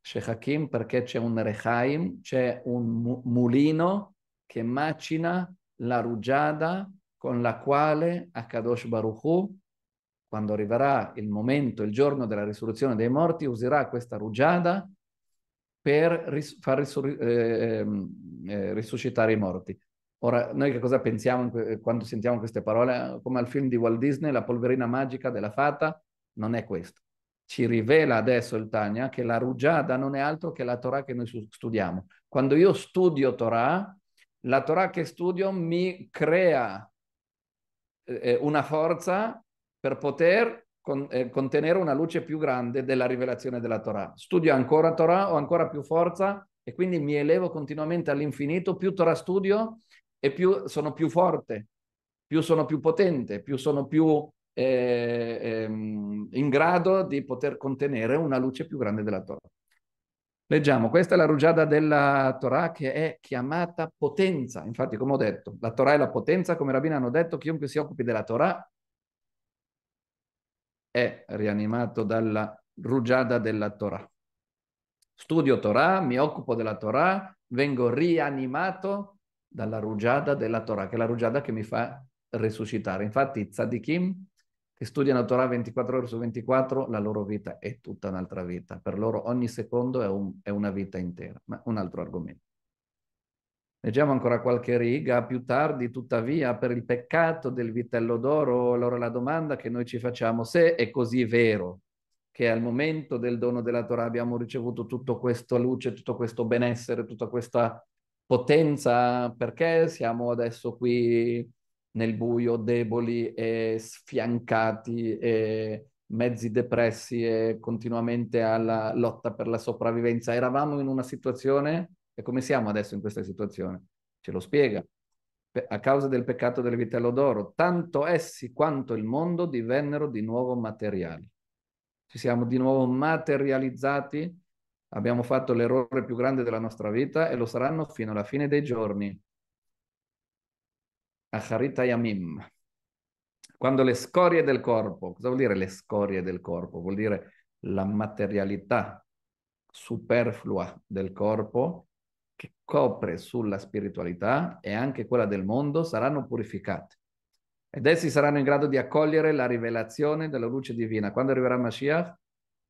Shechakim perché c'è un Rechaim, c'è un mulino che macina la rugiada con la quale Akadosh Baruch Hu, quando arriverà il momento, il giorno della risurrezione dei morti, userà questa rugiada per ris- far risur- eh, eh, risuscitare i morti. Ora, noi che cosa pensiamo eh, quando sentiamo queste parole? Come al film di Walt Disney, la polverina magica della fata, non è questo. Ci rivela adesso il Tania che la rugiada non è altro che la Torah che noi studiamo. Quando io studio Torah, la Torah che studio mi crea eh, eh una forza per poter con, eh, contenere una luce più grande della rivelazione della Torah. Studio ancora Torah, ho ancora più forza e quindi mi elevo continuamente all'infinito, più Torah studio e più sono più forte, più sono più potente, più sono più eh, ehm, in grado di poter contenere una luce più grande della Torah. Leggiamo, questa è la rugiada della Torah che è chiamata potenza. Infatti, come ho detto, la Torah è la potenza, come i rabbini hanno detto, chiunque si occupi della Torah è rianimato dalla rugiada della Torah. Studio Torah, mi occupo della Torah, vengo rianimato dalla rugiada della Torah, che è la rugiada che mi fa risuscitare. Infatti i tzadikim che studiano Torah 24 ore su 24, la loro vita è tutta un'altra vita. Per loro ogni secondo è, un, è una vita intera, ma un altro argomento. Leggiamo ancora qualche riga, più tardi tuttavia per il peccato del vitello d'oro, allora la domanda che noi ci facciamo, se è così vero che al momento del dono della Torah abbiamo ricevuto tutta questa luce, tutto questo benessere, tutta questa potenza, perché siamo adesso qui nel buio, deboli e sfiancati e mezzi depressi e continuamente alla lotta per la sopravvivenza? Eravamo in una situazione e come siamo adesso in questa situazione? Ce lo spiega. A causa del peccato del vitello d'oro, tanto essi quanto il mondo divennero di nuovo materiali. Ci siamo di nuovo materializzati, abbiamo fatto l'errore più grande della nostra vita e lo saranno fino alla fine dei giorni. Acharita Yamim. Quando le scorie del corpo, cosa vuol dire le scorie del corpo? Vuol dire la materialità superflua del corpo che copre sulla spiritualità e anche quella del mondo saranno purificate. Ed essi saranno in grado di accogliere la rivelazione della luce divina. Quando arriverà Mashiach,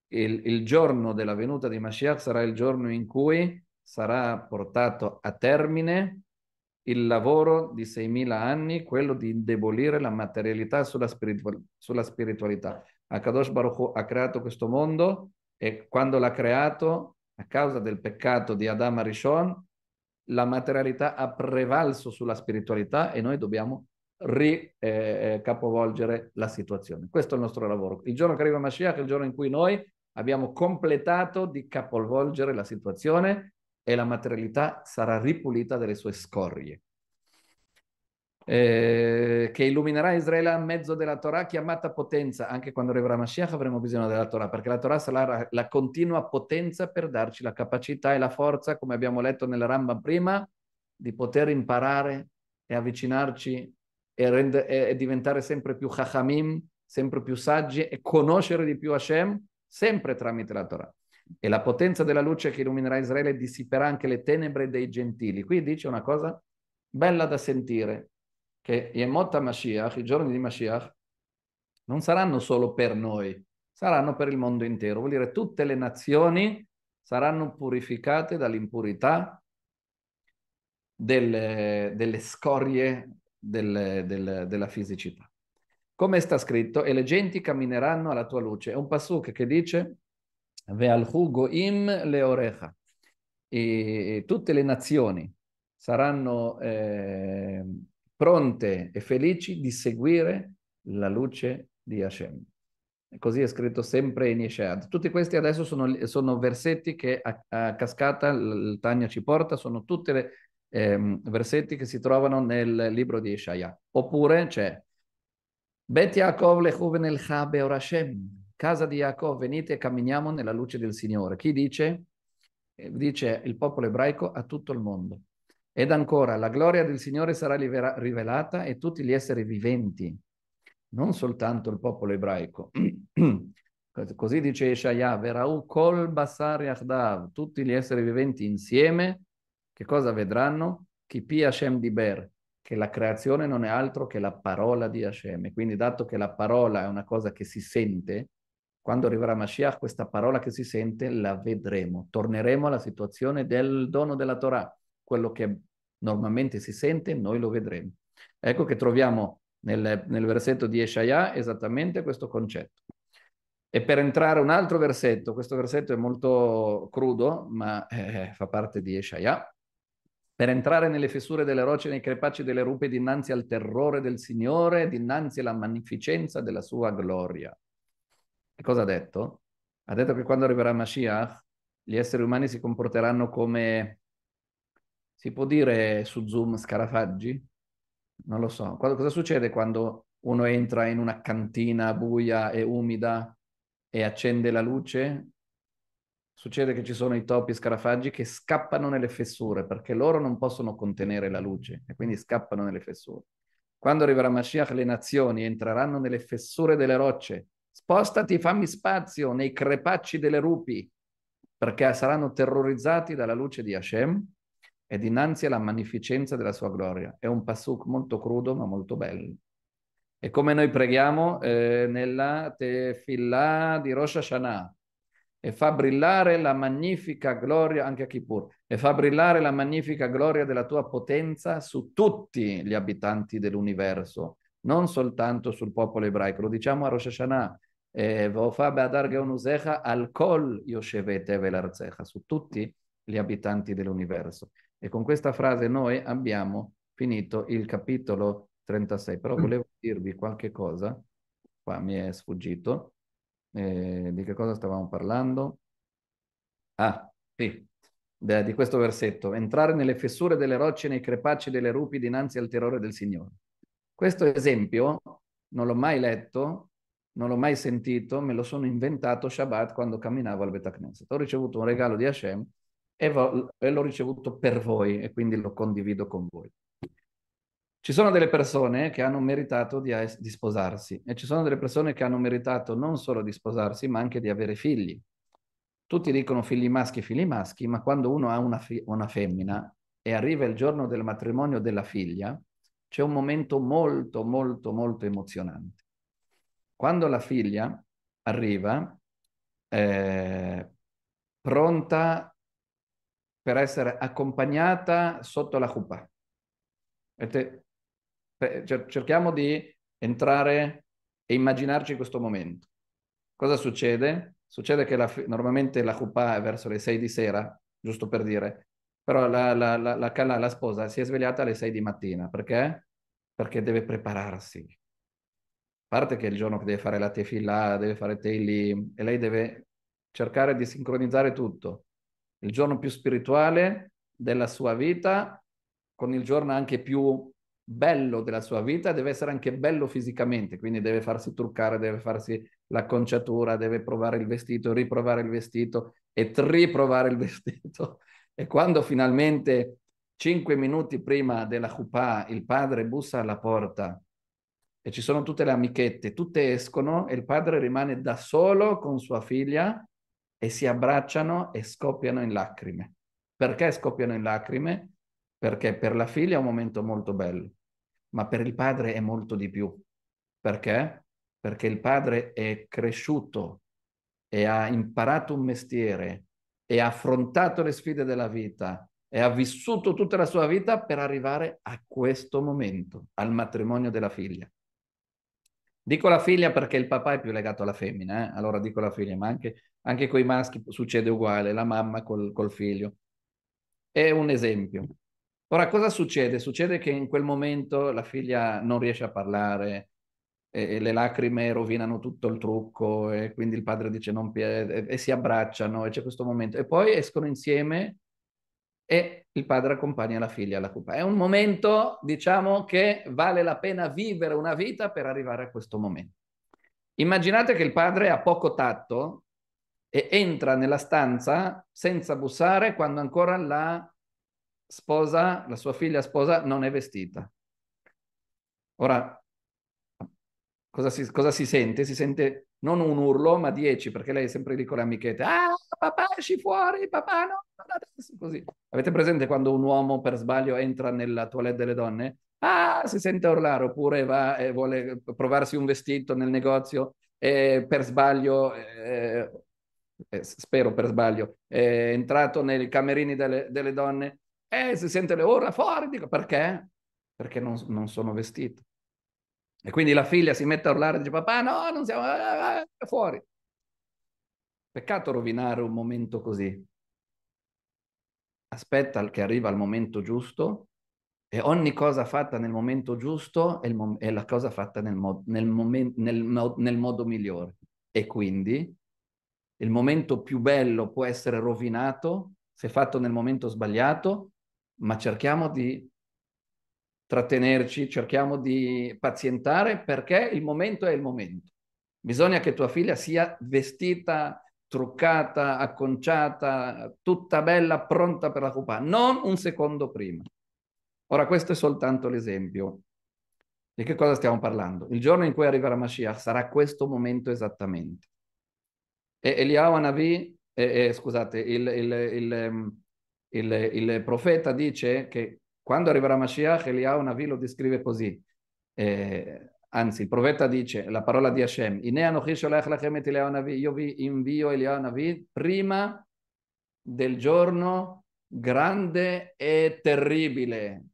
il, il giorno della venuta di Mashiach sarà il giorno in cui sarà portato a termine il lavoro di 6.000 anni, quello di indebolire la materialità sulla, spiritual- sulla spiritualità. Akadosh Baruch Hu ha creato questo mondo e quando l'ha creato a causa del peccato di Adama Rishon, la materialità ha prevalso sulla spiritualità e noi dobbiamo ricapovolgere eh, eh, la situazione. Questo è il nostro lavoro. Il giorno che arriva Mashiach è il giorno in cui noi abbiamo completato di capovolgere la situazione e la materialità sarà ripulita dalle sue scorie eh, che illuminerà Israele a mezzo della Torah chiamata potenza. Anche quando arriverà Mashiach avremo bisogno della Torah, perché la Torah sarà la, continua potenza per darci la capacità e la forza, come abbiamo letto nella Ramba prima, di poter imparare e avvicinarci e, rende, e diventare sempre più chachamim, sempre più saggi e conoscere di più Hashem, sempre tramite la Torah. E la potenza della luce che illuminerà Israele dissiperà anche le tenebre dei gentili. Qui dice una cosa bella da sentire, che Yemot Mashiach, i giorni di Mashiach, non saranno solo per noi, saranno per il mondo intero. Vuol dire tutte le nazioni saranno purificate dall'impurità delle, delle scorie delle, delle, della fisicità. Come sta scritto, e le genti cammineranno alla tua luce. È un passuk che dice, Ve'alhu goim le orecha. E tutte le nazioni saranno... Eh, pronte e felici di seguire la luce di Hashem. E Così è scritto sempre in Yeshead. Tutti questi adesso sono, sono versetti che a, a, cascata il Tania ci porta, sono tutti i eh, versetti che si trovano nel libro di Yeshaya. Oppure c'è Bet Yaakov lechuven el chabe or Hashem. Casa di Yaakov, venite e camminiamo nella luce del Signore. Chi dice? Eh, dice il popolo ebraico a tutto il mondo. Ed ancora, la gloria del Signore sarà rivelata e tutti gli esseri viventi, non soltanto il popolo ebraico. Così dice Yeshaya, Verau kol basar yachdav, tutti gli esseri viventi insieme, che cosa vedranno? Kipi Hashem di Ber, che la creazione non è altro che la parola di Hashem. E quindi dato che la parola è una cosa che si sente, quando arriverà Mashiach questa parola che si sente la vedremo. Torneremo alla situazione del dono della Torah quello che normalmente si sente, noi lo vedremo. Ecco che troviamo nel, nel versetto di Eshaya esattamente questo concetto. E per entrare un altro versetto, questo versetto è molto crudo, ma eh, fa parte di Eshaya. Per entrare nelle fessure delle rocce, nei crepacci delle rupe, dinanzi al terrore del Signore, dinanzi alla magnificenza della sua gloria. Che cosa ha detto? Ha detto che quando arriverà Mashiach, gli esseri umani si comporteranno come si può dire su Zoom scarafaggi? Non lo so. Cosa, cosa succede quando uno entra in una cantina buia e umida e accende la luce? Succede che ci sono i topi scarafaggi che scappano nelle fessure perché loro non possono contenere la luce e quindi scappano nelle fessure. Quando arriverà Mashiach le nazioni entreranno nelle fessure delle rocce. Spostati, fammi spazio nei crepacci delle rupi perché saranno terrorizzati dalla luce di Hashem e dinanzi alla magnificenza della sua gloria. È un pasuk molto crudo ma molto bello. E come noi preghiamo eh, nella tefillà di Rosh Hashanah, e fa brillare la magnifica gloria anche a Kippur, e fa brillare la magnifica gloria della tua potenza su tutti gli abitanti dell'universo, non soltanto sul popolo ebraico. Lo diciamo a Rosh Hashanah, su tutti gli abitanti dell'universo. E con questa frase noi abbiamo finito il capitolo 36, però mm. volevo dirvi qualche cosa, qua mi è sfuggito, eh, di che cosa stavamo parlando? Ah, sì, De, di questo versetto, entrare nelle fessure delle rocce, nei crepacci delle rupi dinanzi al terrore del Signore. Questo esempio non l'ho mai letto, non l'ho mai sentito, me lo sono inventato Shabbat quando camminavo al Betacneset. Ho ricevuto un regalo di Hashem e, e l'ho ricevuto per voi e quindi lo condivido con voi. Ci sono delle persone che hanno meritato di, di, sposarsi e ci sono delle persone che hanno meritato non solo di sposarsi ma anche di avere figli. Tutti dicono figli maschi, figli maschi, ma quando uno ha una, una femmina e arriva il giorno del matrimonio della figlia, c'è un momento molto, molto, molto emozionante. Quando la figlia arriva eh, pronta per essere accompagnata sotto la chuppah. Cerchiamo di entrare e immaginarci questo momento. Cosa succede? Succede che la, normalmente la cupa è verso le 6 di sera, giusto per dire, però la, la, la, la sposa si è svegliata alle 6 di mattina. Perché? Perché deve prepararsi. A parte che il giorno che deve fare la tefillah, deve fare teilim, e lei deve cercare di sincronizzare tutto il giorno più spirituale della sua vita, con il giorno anche più bello della sua vita, deve essere anche bello fisicamente, quindi deve farsi truccare, deve farsi l'acconciatura, deve provare il vestito, riprovare il vestito e triprovare il vestito. E quando finalmente, cinque minuti prima della cupa il padre bussa alla porta e ci sono tutte le amichette, tutte escono e il padre rimane da solo con sua figlia e si abbracciano e scoppiano in lacrime. Perché scoppiano in lacrime? Perché per la figlia è un momento molto bello, ma per il padre è molto di più. Perché? Perché il padre è cresciuto e ha imparato un mestiere e ha affrontato le sfide della vita e ha vissuto tutta la sua vita per arrivare a questo momento, al matrimonio della figlia. Dico la figlia perché il papà è più legato alla femmina, eh? allora dico la figlia, ma anche anche con i maschi succede uguale, la mamma col, col figlio. È un esempio. Ora, cosa succede? Succede che in quel momento la figlia non riesce a parlare, e, le lacrime rovinano tutto il trucco e quindi il padre dice non piede e, si abbracciano e c'è questo momento e poi escono insieme e il padre accompagna la figlia alla cupa. È un momento, diciamo, che vale la pena vivere una vita per arrivare a questo momento. Immaginate che il padre ha poco tatto e entra nella stanza senza bussare quando ancora la sposa, la sua figlia sposa, non è vestita. Ora, cosa si, cosa si sente? Si sente non un urlo, ma dieci, perché lei è sempre lì con le amichette. Ah, papà, esci fuori, papà, no, non adesso, così. Avete presente quando un uomo per sbaglio entra nella toilette delle donne? Ah, si sente urlare, oppure va e vuole provarsi un vestito nel negozio e per sbaglio eh, eh, spero per sbaglio, è entrato nei camerini delle, delle donne, eh, si sente le ora fuori, dico perché? Perché non, non, sono vestito. E quindi la figlia si mette a urlare e dice papà no, non siamo eh, eh, eh", fuori. Peccato rovinare un momento così. Aspetta che arriva il momento giusto e ogni cosa fatta nel momento giusto è, mom- è la cosa fatta nel, mo- nel, momen- nel, mo- nel modo migliore. E quindi il momento più bello può essere rovinato se fatto nel momento sbagliato, ma cerchiamo di trattenerci, cerchiamo di pazientare perché il momento è il momento. Bisogna che tua figlia sia vestita, truccata, acconciata, tutta bella, pronta per la cupa, non un secondo prima. Ora questo è soltanto l'esempio. Di che cosa stiamo parlando? Il giorno in cui arriverà Mashiach sarà questo momento esattamente. E Eliao Anavi, eh, eh, scusate, il, il, ehm, il, il, profeta dice che quando arriverà Mashiach, Eliao Anavi lo descrive così. Eh, anzi, il profeta dice la parola di Hashem, io vi invio Eliao Anavi prima del giorno grande e terribile,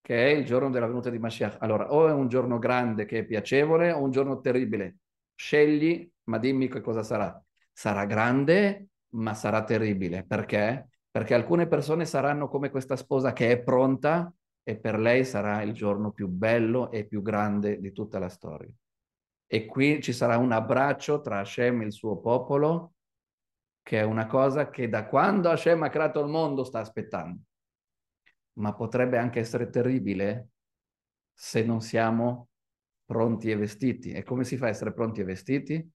che è il giorno della venuta di Mashiach. Allora, o è un giorno grande che è piacevole, o un giorno terribile. Scegli, ma dimmi che cosa sarà. Sarà grande, ma sarà terribile. Perché? Perché alcune persone saranno come questa sposa che è pronta e per lei sarà il giorno più bello e più grande di tutta la storia. E qui ci sarà un abbraccio tra Hashem e il suo popolo, che è una cosa che da quando Hashem ha creato il mondo sta aspettando. Ma potrebbe anche essere terribile se non siamo pronti e vestiti. E come si fa a essere pronti e vestiti?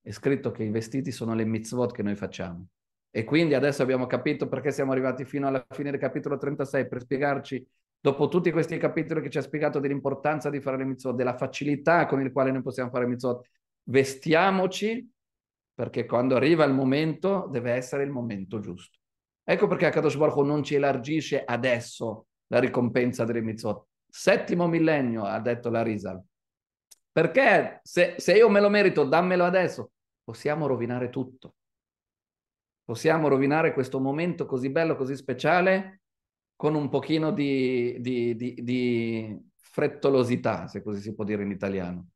È scritto che i vestiti sono le mitzvot che noi facciamo. E quindi adesso abbiamo capito perché siamo arrivati fino alla fine del capitolo 36 per spiegarci, dopo tutti questi capitoli che ci ha spiegato dell'importanza di fare le mitzvot, della facilità con il quale noi possiamo fare le mitzvot, vestiamoci perché quando arriva il momento deve essere il momento giusto. Ecco perché Akadosh Baruch non ci elargisce adesso la ricompensa delle mitzvot. Settimo millennio, ha detto la Rizal. Perché se, se io me lo merito, dammelo adesso, possiamo rovinare tutto. Possiamo rovinare questo momento così bello, così speciale, con un pochino di, di, di, di frettolosità, se così si può dire in italiano.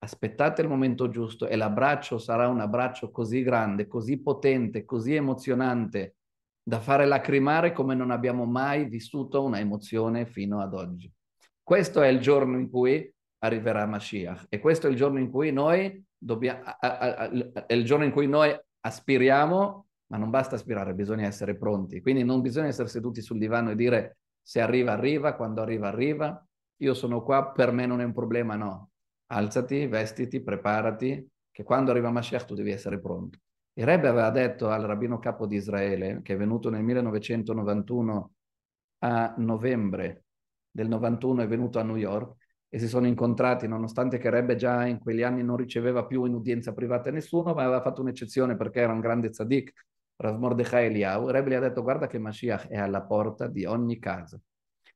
Aspettate il momento giusto e l'abbraccio sarà un abbraccio così grande, così potente, così emozionante da fare lacrimare come non abbiamo mai vissuto una emozione fino ad oggi. Questo è il giorno in cui arriverà Mashiach. E questo è il giorno in cui noi dobbiamo, è il giorno in cui noi aspiriamo, ma non basta aspirare, bisogna essere pronti. Quindi non bisogna essere seduti sul divano e dire se arriva arriva, quando arriva arriva, io sono qua, per me non è un problema, no. Alzati, vestiti, preparati, che quando arriva Mashiach tu devi essere pronto. Il Rebbe aveva detto al rabbino capo di Israele, che è venuto nel 1991 a novembre del 91, è venuto a New York, e si sono incontrati, nonostante che Rebbe già in quegli anni non riceveva più in udienza privata nessuno, ma aveva fatto un'eccezione perché era un grande tzaddik, Rav Mordechai Eliyahu. Rebbe gli ha detto guarda che Mashiach è alla porta di ogni casa.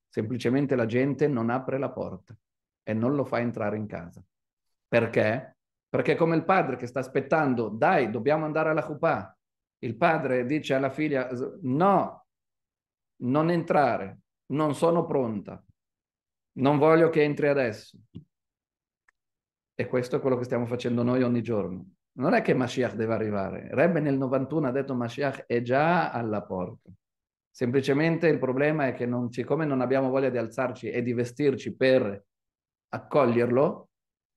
Semplicemente la gente non apre la porta e non lo fa entrare in casa. Perché? Perché come il padre che sta aspettando, dai, dobbiamo andare alla Chupà. Il padre dice alla figlia, no, non entrare, non sono pronta, non voglio che entri adesso. E questo è quello che stiamo facendo noi ogni giorno. Non è che Mashiach deve arrivare. Rebbe nel 91 ha detto Mashiach è già alla porta. Semplicemente il problema è che non, siccome non abbiamo voglia di alzarci e di vestirci per accoglierlo,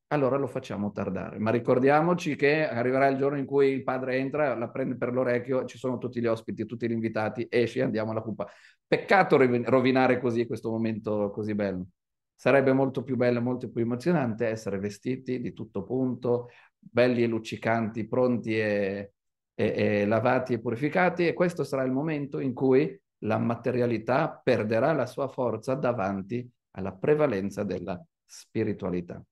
allora lo facciamo tardare. Ma ricordiamoci che arriverà il giorno in cui il padre entra, la prende per l'orecchio, ci sono tutti gli ospiti, tutti gli invitati, esci, andiamo alla pupa. Peccato rovinare così questo momento così bello. Sarebbe molto più bello, molto più emozionante essere vestiti di tutto punto, belli e luccicanti, pronti e, e, e lavati e purificati e questo sarà il momento in cui la materialità perderà la sua forza davanti alla prevalenza della spiritualità.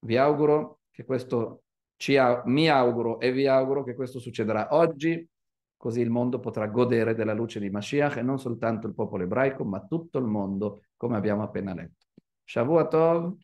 Vi auguro che questo ci a- mi auguro e vi auguro che questo succederà oggi, così il mondo potrà godere della luce di Mashiach e non soltanto il popolo ebraico, ma tutto il mondo, come abbiamo appena letto. שבוע טוב.